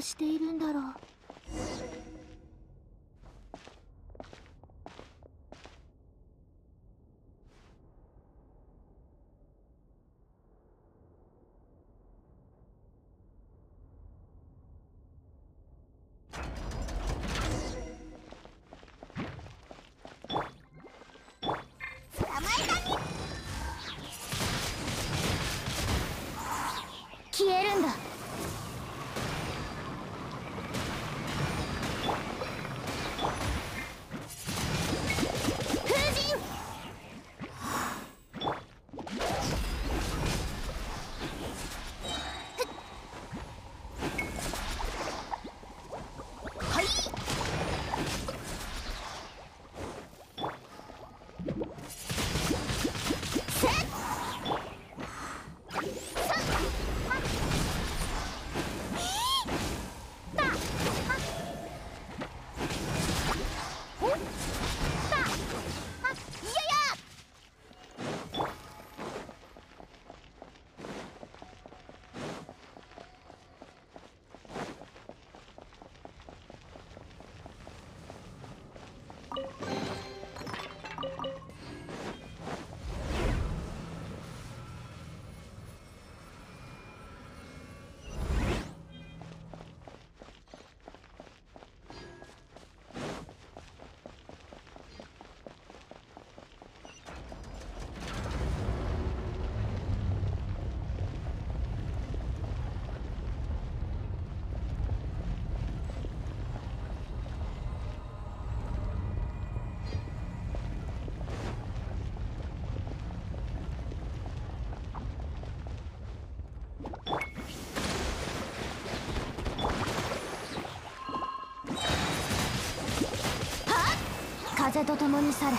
しているんだろう風と共に去れ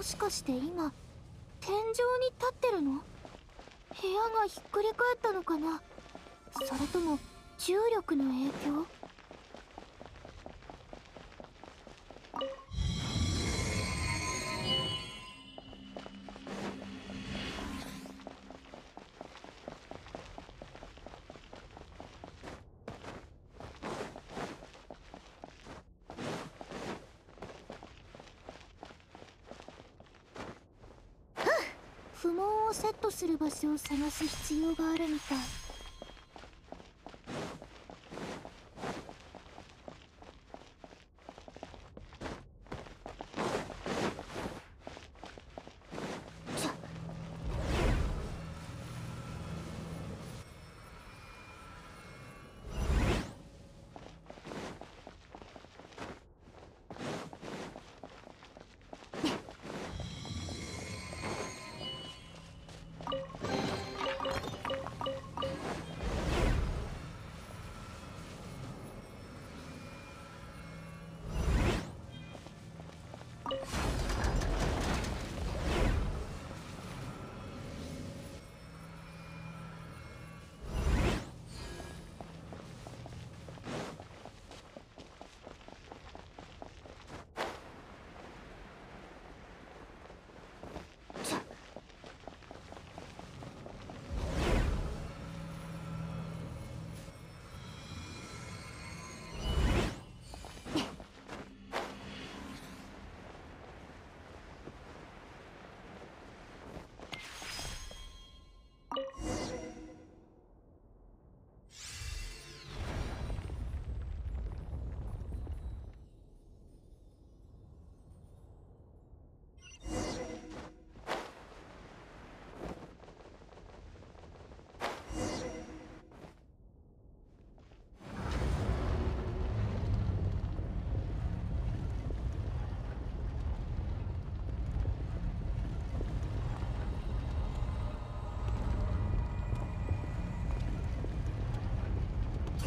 もしかして今天井に立ってるの部屋がひっくり返ったのかなそれとも重力の影響する場所を探す必要があるみたい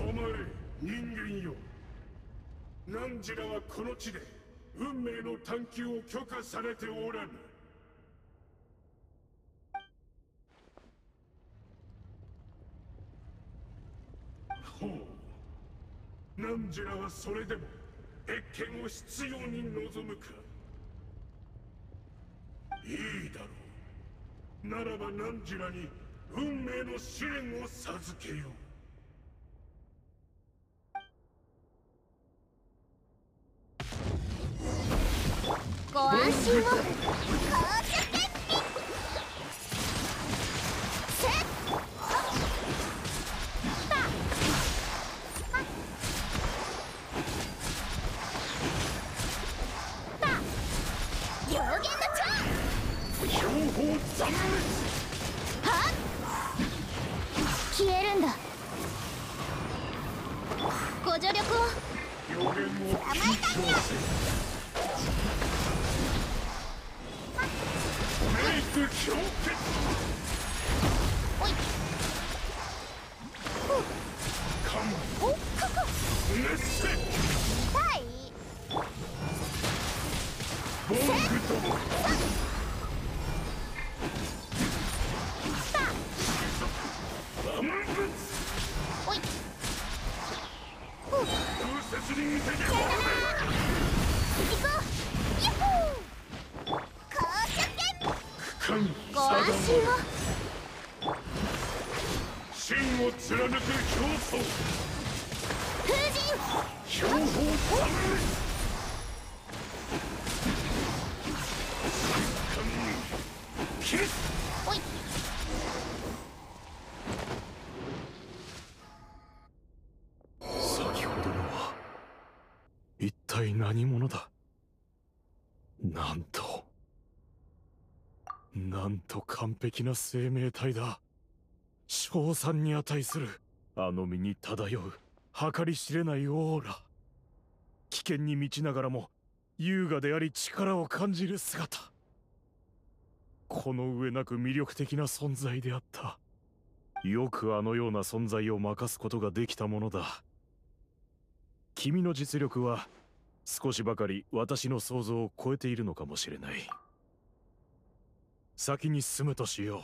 止まれ人間よ汝らはこの地で運命の探求を許可されておらぬほう汝らはそれでも謁見を執拗に望むかいいだろうならば汝らに運命の試練を授けよう安心を璧な生命体だ称賛に値するあの身に漂う計り知れないオーラ危険に満ちながらも優雅であり力を感じる姿この上なく魅力的な存在であったよくあのような存在を任すことができたものだ君の実力は少しばかり私の想像を超えているのかもしれない先に進むとしよ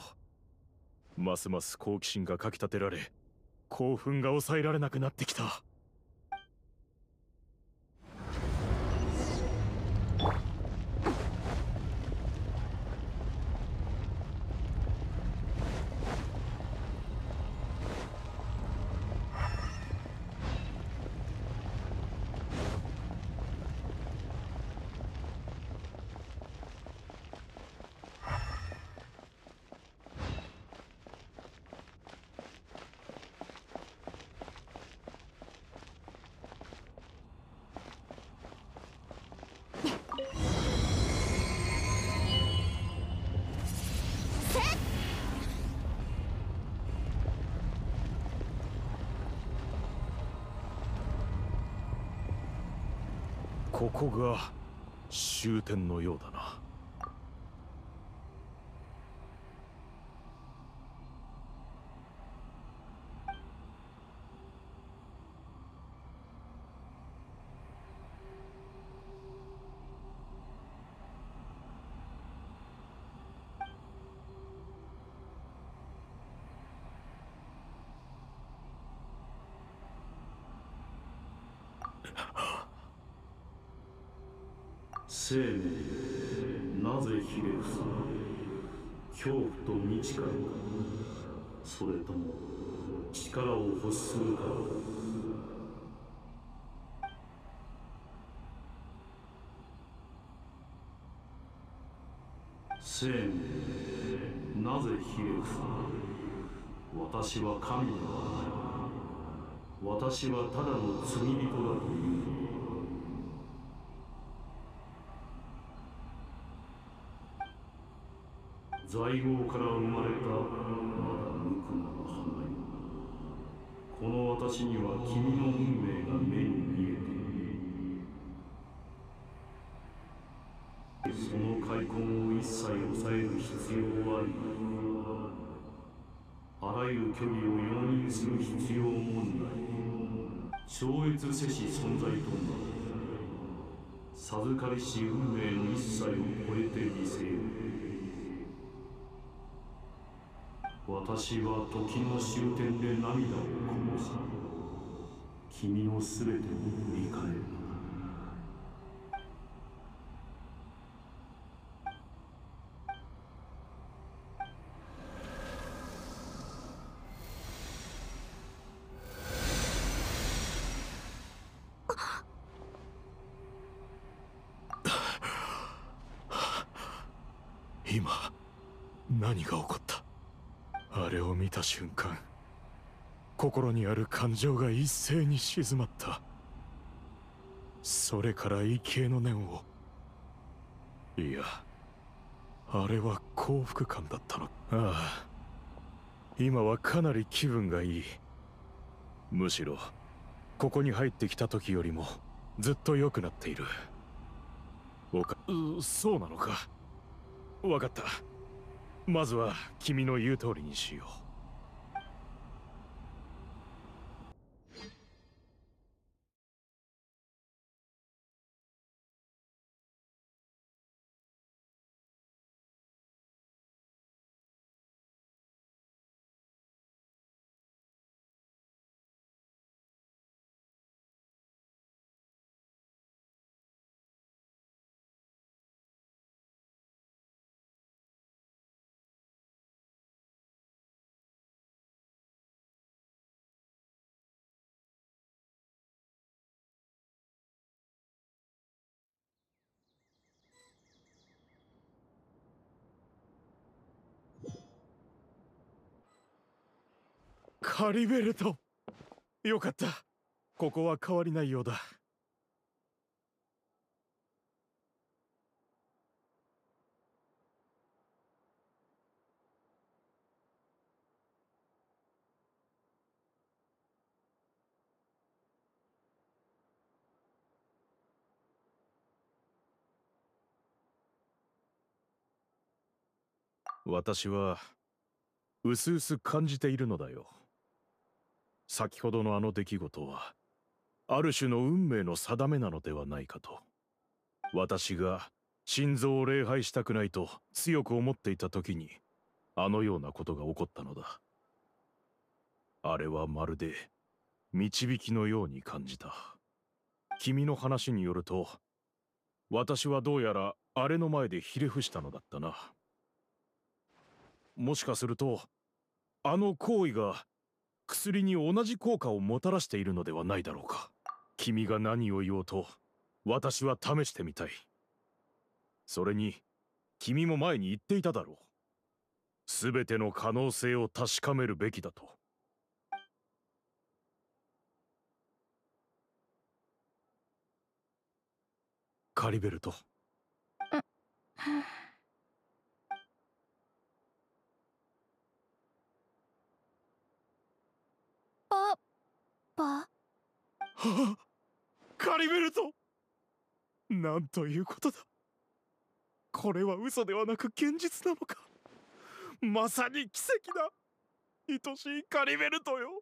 うますます好奇心がかきたてられ興奮が抑えられなくなってきたここが終点のようだな <laughs> 生命なぜひれ伏す恐怖と未知からそれとも力を欲するか生命なぜひれ伏す私は神ではない私はただの罪人だという在郷から生まれたまだ無垢な花よこの私には君の運命が目に見えているその開墾を一切抑える必要はないあらゆる距離を容認する必要もない超越せし存在となる授かりし運命の一切を超えてみせを私は時の終点で涙をこぼし君の全てを振り返る情が一斉に静まったそれから畏敬の念をいやあれは幸福感だったのああ今はかなり気分がいいむしろここに入ってきた時よりもずっと良くなっているおかそうなのかわかったまずは君の言う通りにしようハリベルトよかったここは変わりないようだ私はうすうす感じているのだよ先ほどのあの出来事はある種の運命の定めなのではないかと私が心臓を礼拝したくないと強く思っていた時にあのようなことが起こったのだあれはまるで導きのように感じた君の話によると私はどうやらあれの前でひれ伏したのだったなもしかするとあの行為が薬に同じ効果をもたらしているのではないだろうか君が何を言おうと私は試してみたいそれに君も前に言っていただろう全ての可能性を確かめるべきだとカリベルト。パはあ <laughs> カリベルトなんということだこれは嘘ではなく現実なのかまさに奇跡だ愛しいカリベルトよ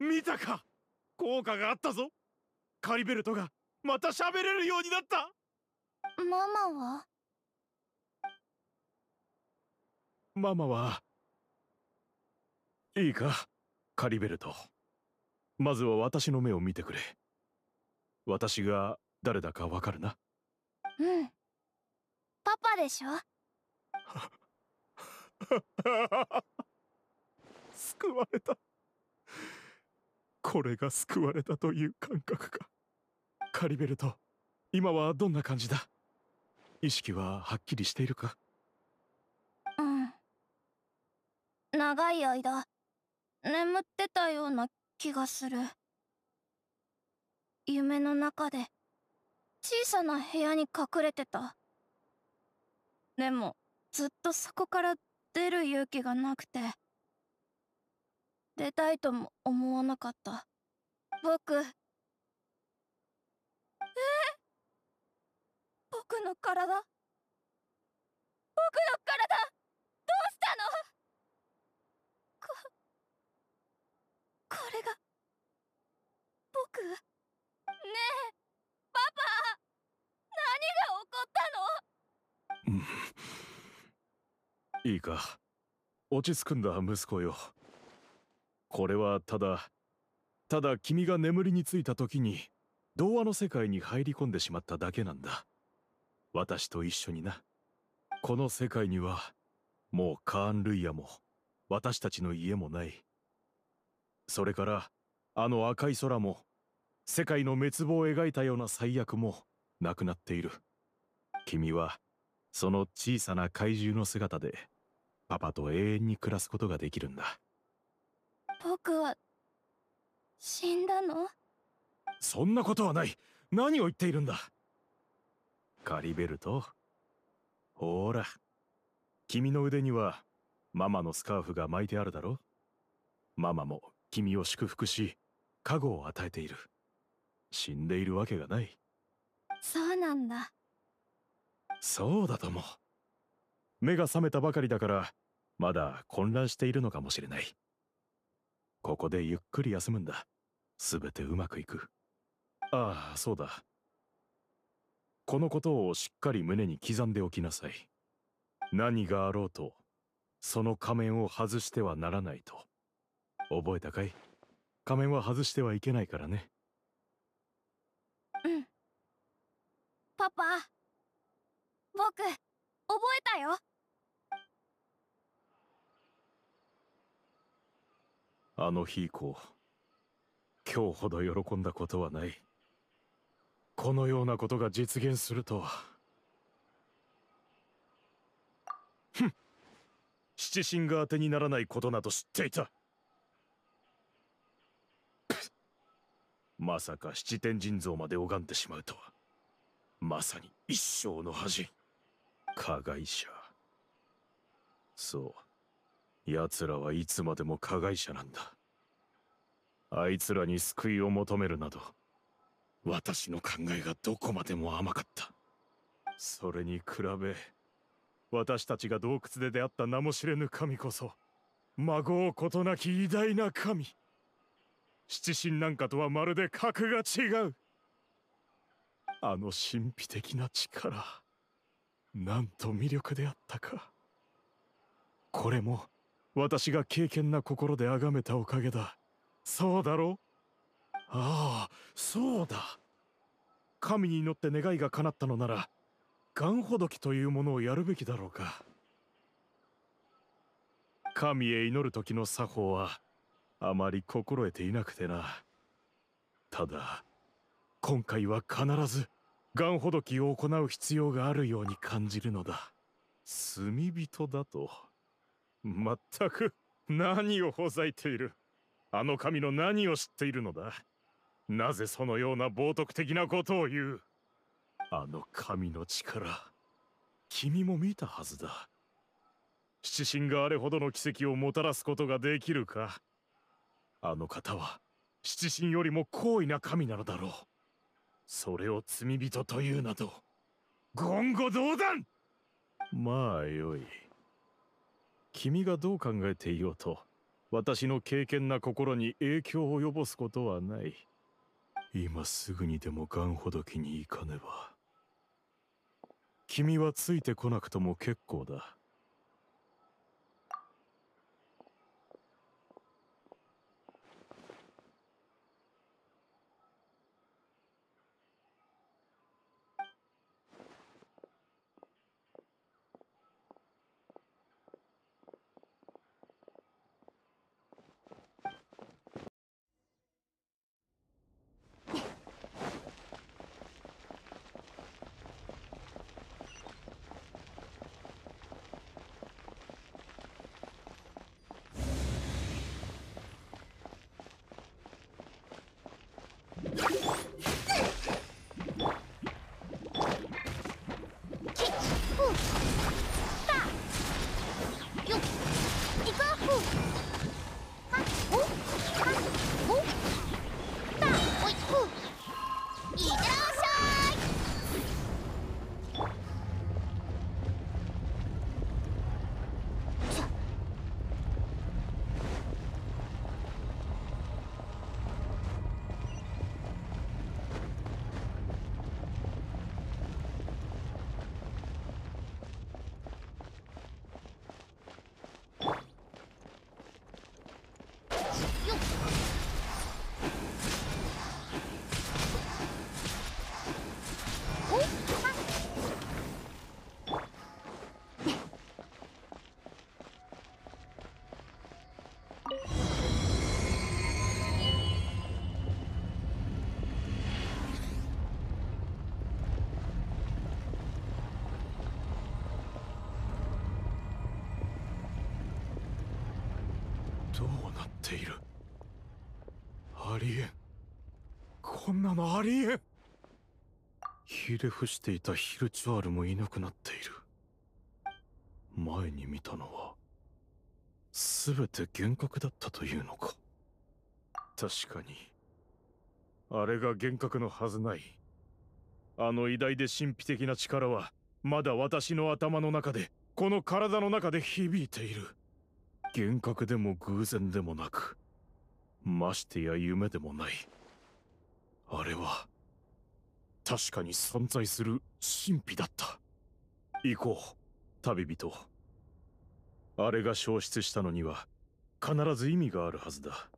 見たか効果があったぞカリベルトがまた喋れるようになったママはママはいいかカリベルトまずは私の目を見てくれ私が誰だかわかるなうんパパでしょ <laughs> 救われたこれが救われたという感覚かカリベルト今はどんな感じだ意識ははっきりしているかうん長い間眠ってたような気がする。夢の中で小さな部屋に隠れてた。でもずっとそこから出る勇気がなくて。出たいとも思わなかった。僕。え僕の体僕の体どうしたの <laughs> これが僕ねえパパ何が起こったの <laughs> いいか落ち着くんだ息子よこれはただただ君が眠りについた時に童話の世界に入り込んでしまっただけなんだ私と一緒になこの世界にはもうカーン・ルイヤも私たちの家もないそれからあの赤い空も世界の滅亡を描いたような最悪もなくなっている君はその小さな怪獣の姿でパパと永遠に暮らすことができるんだ僕は死んだのそんなことはない何を言っているんだカリベルトほら君の腕にはママのスカーフが巻いてあるだろママも君を祝福し加護を与えている死んでいるわけがないそうなんだそうだとも目が覚めたばかりだからまだ混乱しているのかもしれないここでゆっくり休むんだ全てうまくいくああそうだこのことをしっかり胸に刻んでおきなさい何があろうとその仮面を外してはならないと覚えたかい仮面は外してはいけないからねうんパパ僕覚えたよあの日以降今日ほど喜んだことはないこのようなことが実現するとはふん七神が当てにならないことなど知っていたまさか七天神像まで拝んでしまうとはまさに一生の恥加害者そう奴らはいつまでも加害者なんだあいつらに救いを求めるなど私の考えがどこまでも甘かったそれに比べ私たちが洞窟で出会った名も知れぬ神こそ孫を事なき偉大な神七神なんかとはまるで格が違うあの神秘的な力なんと魅力であったかこれも私が敬虔な心で崇めたおかげだそうだろうああそうだ神に祈って願いが叶ったのならガンほどきというものをやるべきだろうか神へ祈る時の作法はあまり心得ていなくてなただ今回は必ずガンほどきを行う必要があるように感じるのだ罪人だとまったく何をほざいているあの神の何を知っているのだなぜそのような冒涜的なことを言うあの神の力君も見たはずだ七神があれほどの奇跡をもたらすことができるかあの方は七神よりも高位な神なのだろうそれを罪人というなど言語道断まあよい君がどう考えていようと私の敬虔な心に影響を及ぼすことはない今すぐにでもガンほどきに行かねば君はついてこなくとも結構だ様ありえんひれ伏していたヒルチュアルもいなくなっている前に見たのは全て幻覚だったというのか確かにあれが幻覚のはずないあの偉大で神秘的な力はまだ私の頭の中でこの体の中で響いている幻覚でも偶然でもなくましてや夢でもないあれは確かに存在する神秘だった行こう旅人あれが消失したのには必ず意味があるはずだ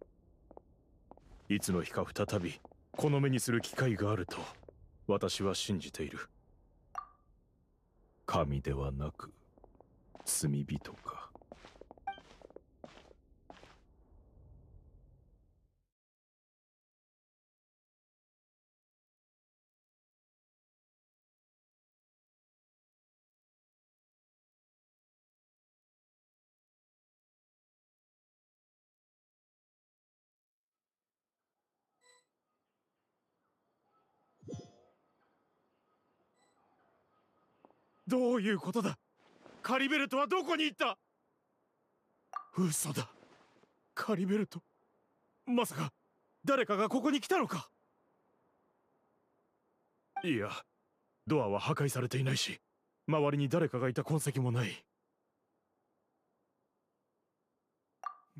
いつの日か再びこの目にする機会があると私は信じている神ではなく罪人かどういうことだカリベルトはどこに行った嘘だカリベルトまさか誰かがここに来たのかいやドアは破壊されていないし周りに誰かがいた痕跡もない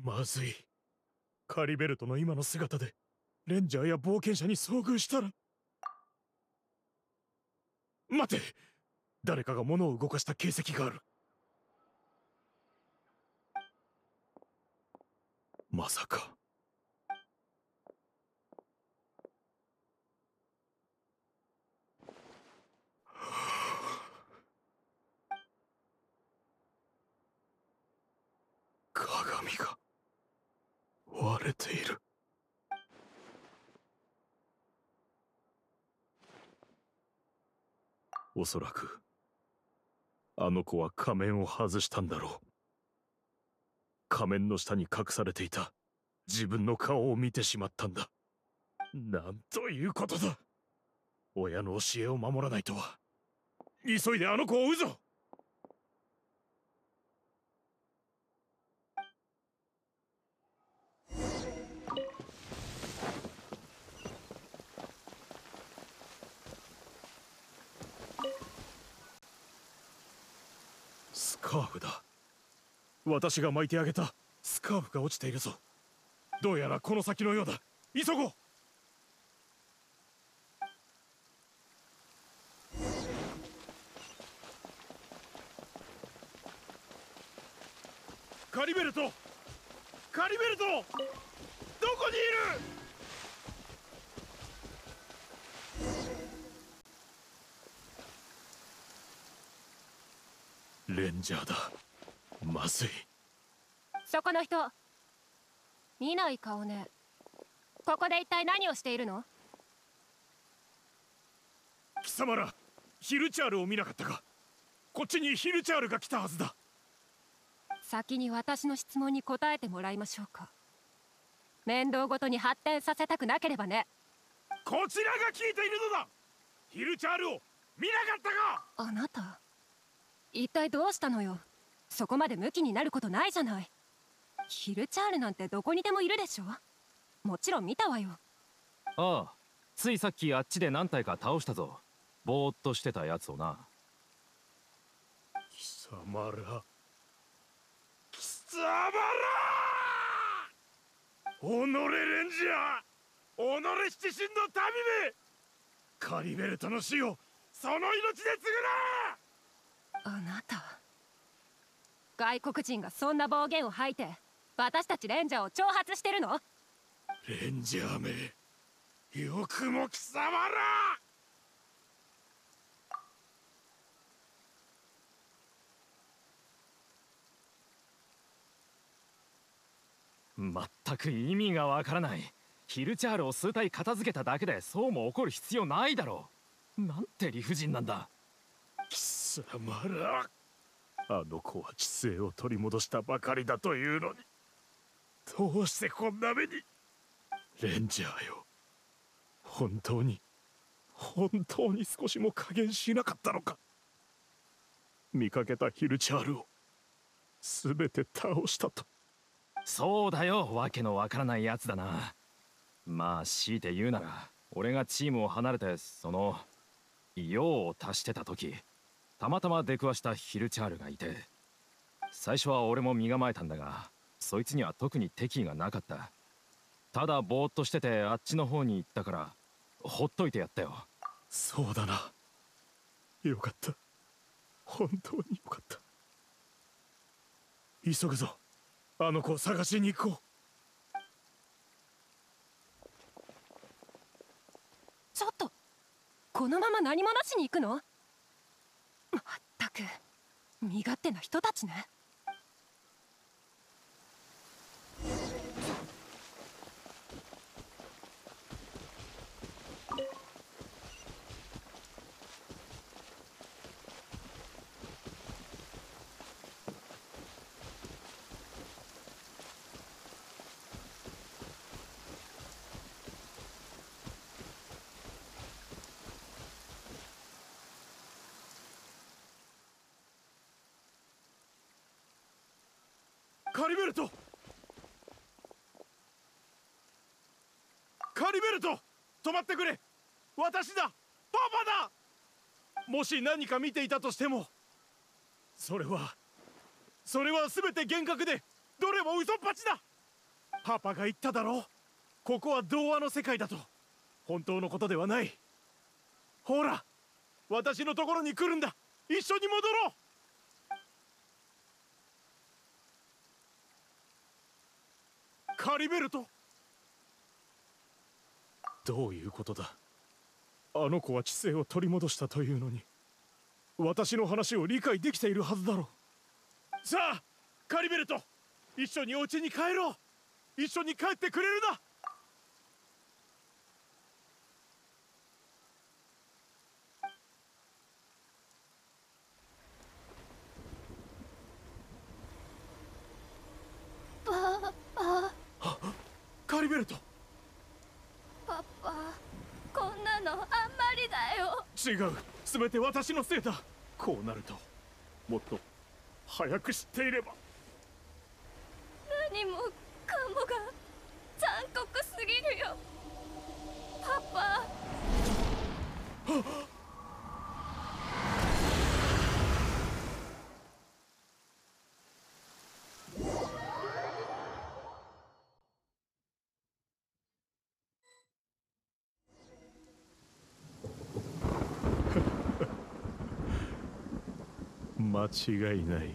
まずいカリベルトの今の姿でレンジャーや冒険者に遭遇したら待て誰かが物を動かした形跡があるまさか鏡が割れている。おそらくあの子は仮面を外したんだろう。仮面の下に隠されていた自分の顔を見てしまったんだ。なんということだ親の教えを守らないとは。急いであの子を追うぞカーフだ私が巻いてあげたスカーフが落ちているぞどうやらこの先のようだ急ごうカリベルトカリベルトどこにいるジャーだまずいそこの人見ない顔ねここで一体何をしているの貴様らヒルチャールを見なかったかこっちにヒルチャールが来たはずだ先に私の質問に答えてもらいましょうか面倒ごとに発展させたくなければねこちらが聞いているのだヒルチャールを見なかったかあなた一体どうしたのよそこまでムキになることないじゃないヒルチャールなんてどこにでもいるでしょもちろん見たわよああついさっきあっちで何体か倒したぞぼーっとしてたやつをな貴様ら貴様ら己レンジャー己七神の民めカリベルトの死をその命で償えあなた外国人がそんな暴言を吐いて私たちレンジャーを挑発してるのレンジャーめよくも貴様らまったく意味がわからないヒルチャールを数体片付けただけでそうも怒る必要ないだろうなんて理不尽なんだ貴様らあの子は知性を取り戻したばかりだというのにどうしてこんな目にレンジャーよ本当に本当に少しも加減しなかったのか見かけたヒルチャールを全て倒したとそうだよわけのわからないやつだなまあ強いて言うなら俺がチームを離れてその用を足してた時たまたま出くわしたヒルチャールがいて最初は俺も身構えたんだがそいつには特に敵意がなかったただぼーっとしててあっちの方に行ったからほっといてやったよそうだなよかった本当によかった急ぐぞあの子を探しに行こうちょっとこのまま何もなしに行くのまったく身勝手な人たちねカリベルトカリベルト止まってくれ私だパパだもし何か見ていたとしてもそれはそれは全て幻覚でどれも嘘っぱちだパパが言っただろうここは童話の世界だと本当のことではないほら私のところに来るんだ一緒に戻ろうカリベルトどういうことだあの子は知性を取り戻したというのに私の話を理解できているはずだろうさあカリベルト一緒にお家に帰ろう一緒に帰ってくれるなリベルトパパこんなのあんまりだよ違う全て私のせいだこうなるともっと早く知っていれば何もかもが残酷すぎるよパパ間違いない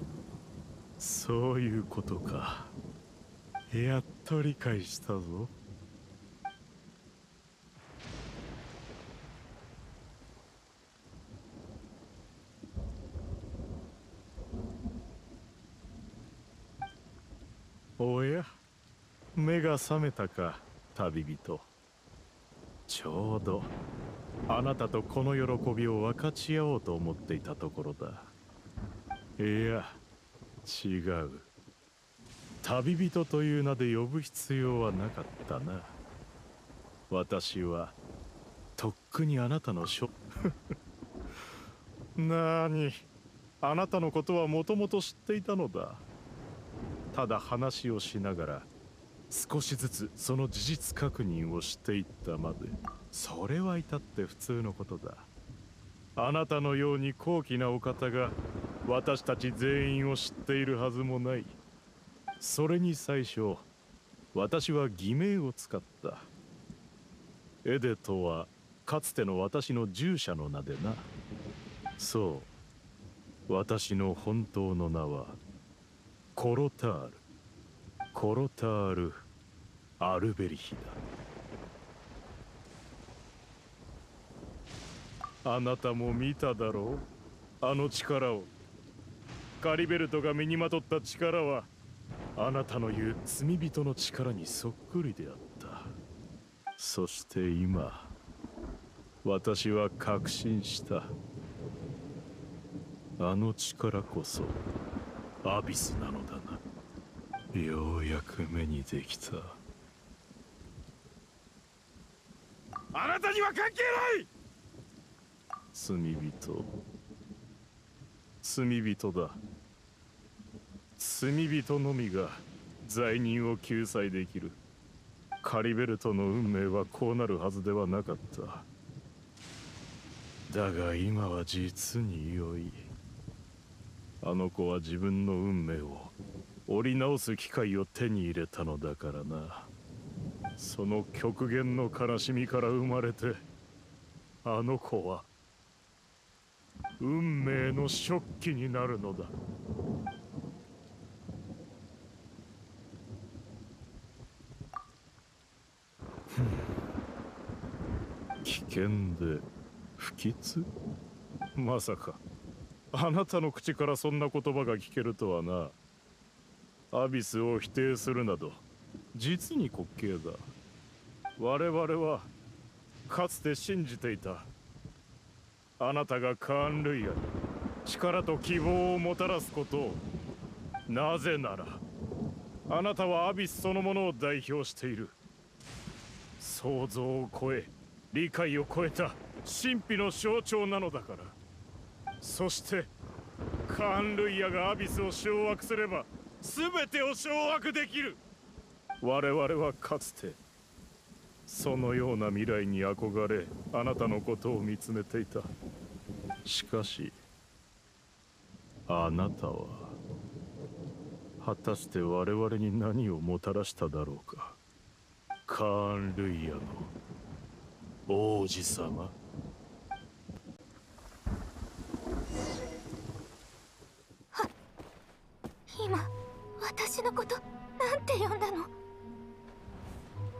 そういうことかやっと理解したぞおや目が覚めたか旅人ちょうどあなたとこの喜びを分かち合おうと思っていたところだ。いや違う旅人という名で呼ぶ必要はなかったな私はとっくにあなたの書 <laughs> なにあなたのことはもともと知っていたのだただ話をしながら少しずつその事実確認をしていったまでそれは至って普通のことだあなたのように高貴なお方が私たち全員を知っているはずもないそれに最初私は偽名を使ったエデとはかつての私の従者の名でなそう私の本当の名はコロタールコロタール・アルベリヒだあなたも見ただろうあの力をカリベルトが身にまとった力はあなたの言う罪人の力にそっくりであったそして今私は確信したあの力こそアビスなのだなようやく目にできたあなたには関係ない罪人罪人だ罪人のみが罪人を救済できるカリベルトの運命はこうなるはずではなかっただが今は実に良いあの子は自分の運命を織り直す機会を手に入れたのだからなその極限の悲しみから生まれてあの子は運命の食器になるのだ危険で不吉まさかあなたの口からそんな言葉が聞けるとはなアビスを否定するなど実に滑稽だ我々はかつて信じていたあなたがカーン・ルイヤに力と希望をもたらすことをなぜならあなたはアビスそのものを代表している想像を超え理解を超えた神秘の象徴なのだからそしてカーン・ルイヤがアビスを掌握すれば全てを掌握できる我々はかつてそのような未来に憧れあなたのことを見つめていたしかしあなたは果たして我々に何をもたらしただろうかカーン・ルイヤの王子様今私のことなんて呼んだの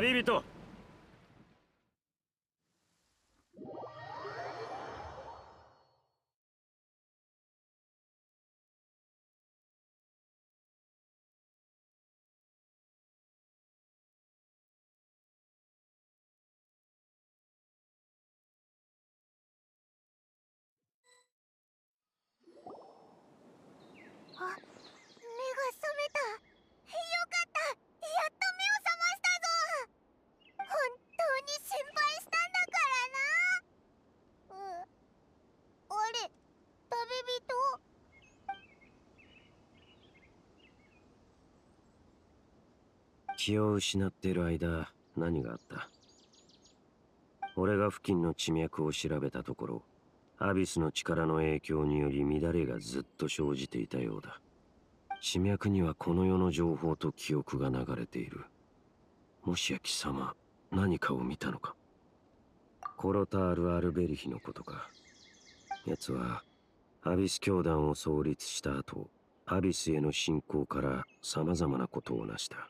旅人気を失っている間何があった俺が付近の地脈を調べたところアビスの力の影響により乱れがずっと生じていたようだ地脈にはこの世の情報と記憶が流れているもしや貴様何かを見たのかコロタール・アルベリヒのことか奴はアビス教団を創立した後アビスへの信仰から様々なことを成した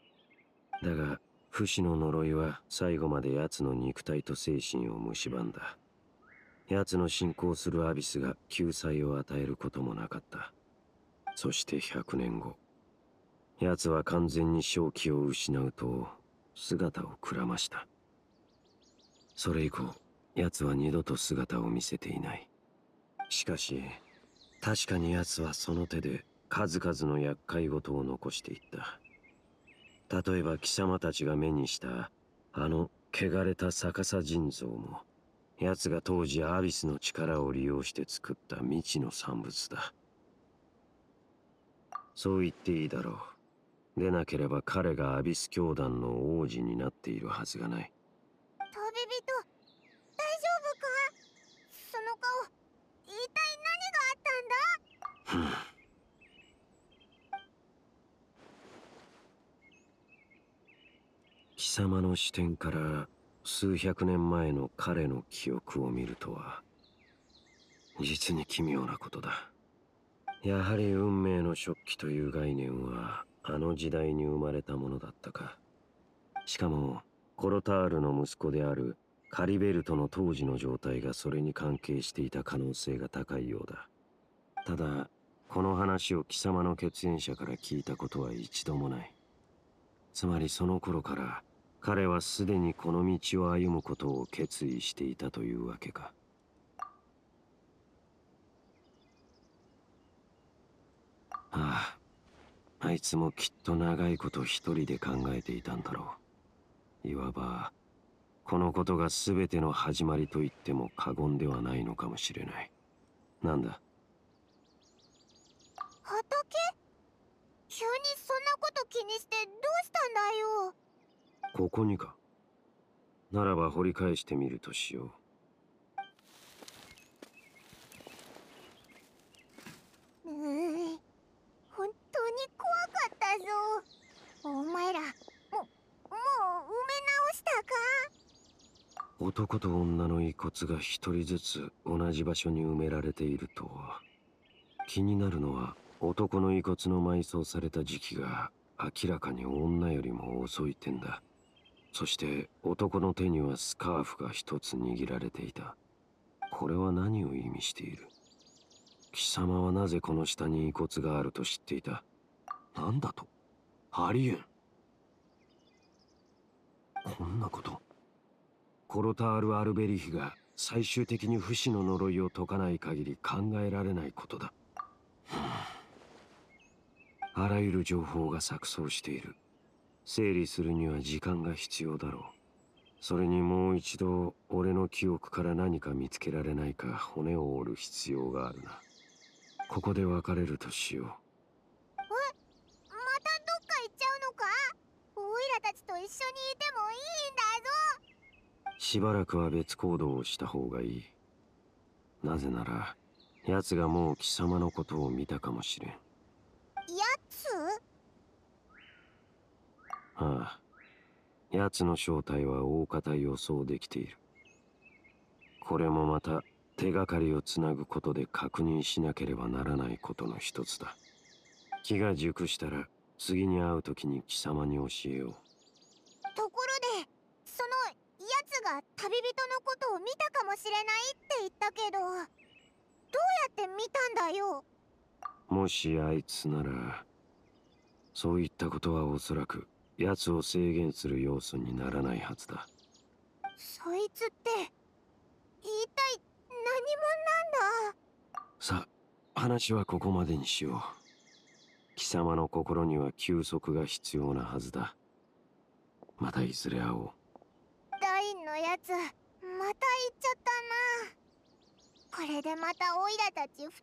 だが不死の呪いは最後まで奴の肉体と精神を蝕んだ奴の信仰するアビスが救済を与えることもなかったそして100年後奴は完全に正気を失うと姿をくらましたそれ以降奴は二度と姿を見せていないしかし確かに奴はその手で数々の厄介事を残していった例えば貴様たちが目にしたあの汚れた逆さ人造も奴が当時アビスの力を利用して作った未知の産物だそう言っていいだろうでなければ彼がアビス教団の王子になっているはずがない旅人大丈夫かその顔一体何があったんだ様の視点から数百年前の彼の記憶を見るとは実に奇妙なことだやはり運命の食器という概念はあの時代に生まれたものだったかしかもコロタールの息子であるカリベルトの当時の状態がそれに関係していた可能性が高いようだただこの話を貴様の血縁者から聞いたことは一度もないつまりその頃から彼はすでにこの道を歩むことを決意していたというわけかあああいつもきっと長いこと一人で考えていたんだろういわばこのことが全ての始まりと言っても過言ではないのかもしれない何だ畑急にそんなこと気にしてどうしたんだよここにかならば掘り返してみるとしようお前らももう埋め直したか男と女の遺骨が一人ずつ同じ場所に埋められているとは気になるのは男の遺骨の埋葬された時期が明らかに女よりも遅い点だそして男の手にはスカーフが一つ握られていたこれは何を意味している貴様はなぜこの下に遺骨があると知っていた何だとありえんこんなことコロタール・アルベリヒが最終的に不死の呪いを解かない限り考えられないことだ、あらゆる情報が錯綜している整理するには時間が必要だろうそれにもう一度俺の記憶から何か見つけられないか骨を折る必要があるなここで別れるとしようえまたどっか行っちゃうのかオイラたちと一緒にいてもいいんだぞしばらくは別行動をした方がいいなぜなら奴がもう貴様のことを見たかもしれんああ奴の正体は大方予想できているこれもまた手がかりをつなぐことで確認しなければならないことの一つだ気が熟したら次に会う時に貴様に教えようところでそのやつが旅人のことを見たかもしれないって言ったけどどうやって見たんだよもしあいつならそういったことはおそらく奴を制限する要素にならないはずだそいつって一体何者なんださ話はここまでにしよう貴様の心には休息が必要なはずだまたいずれ会おうダインのやつまた行っちゃったなこれでまたオイラたち2人だけになっ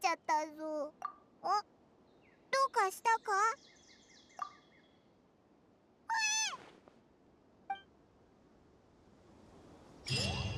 ちゃったぞあどうかしたか Yeah.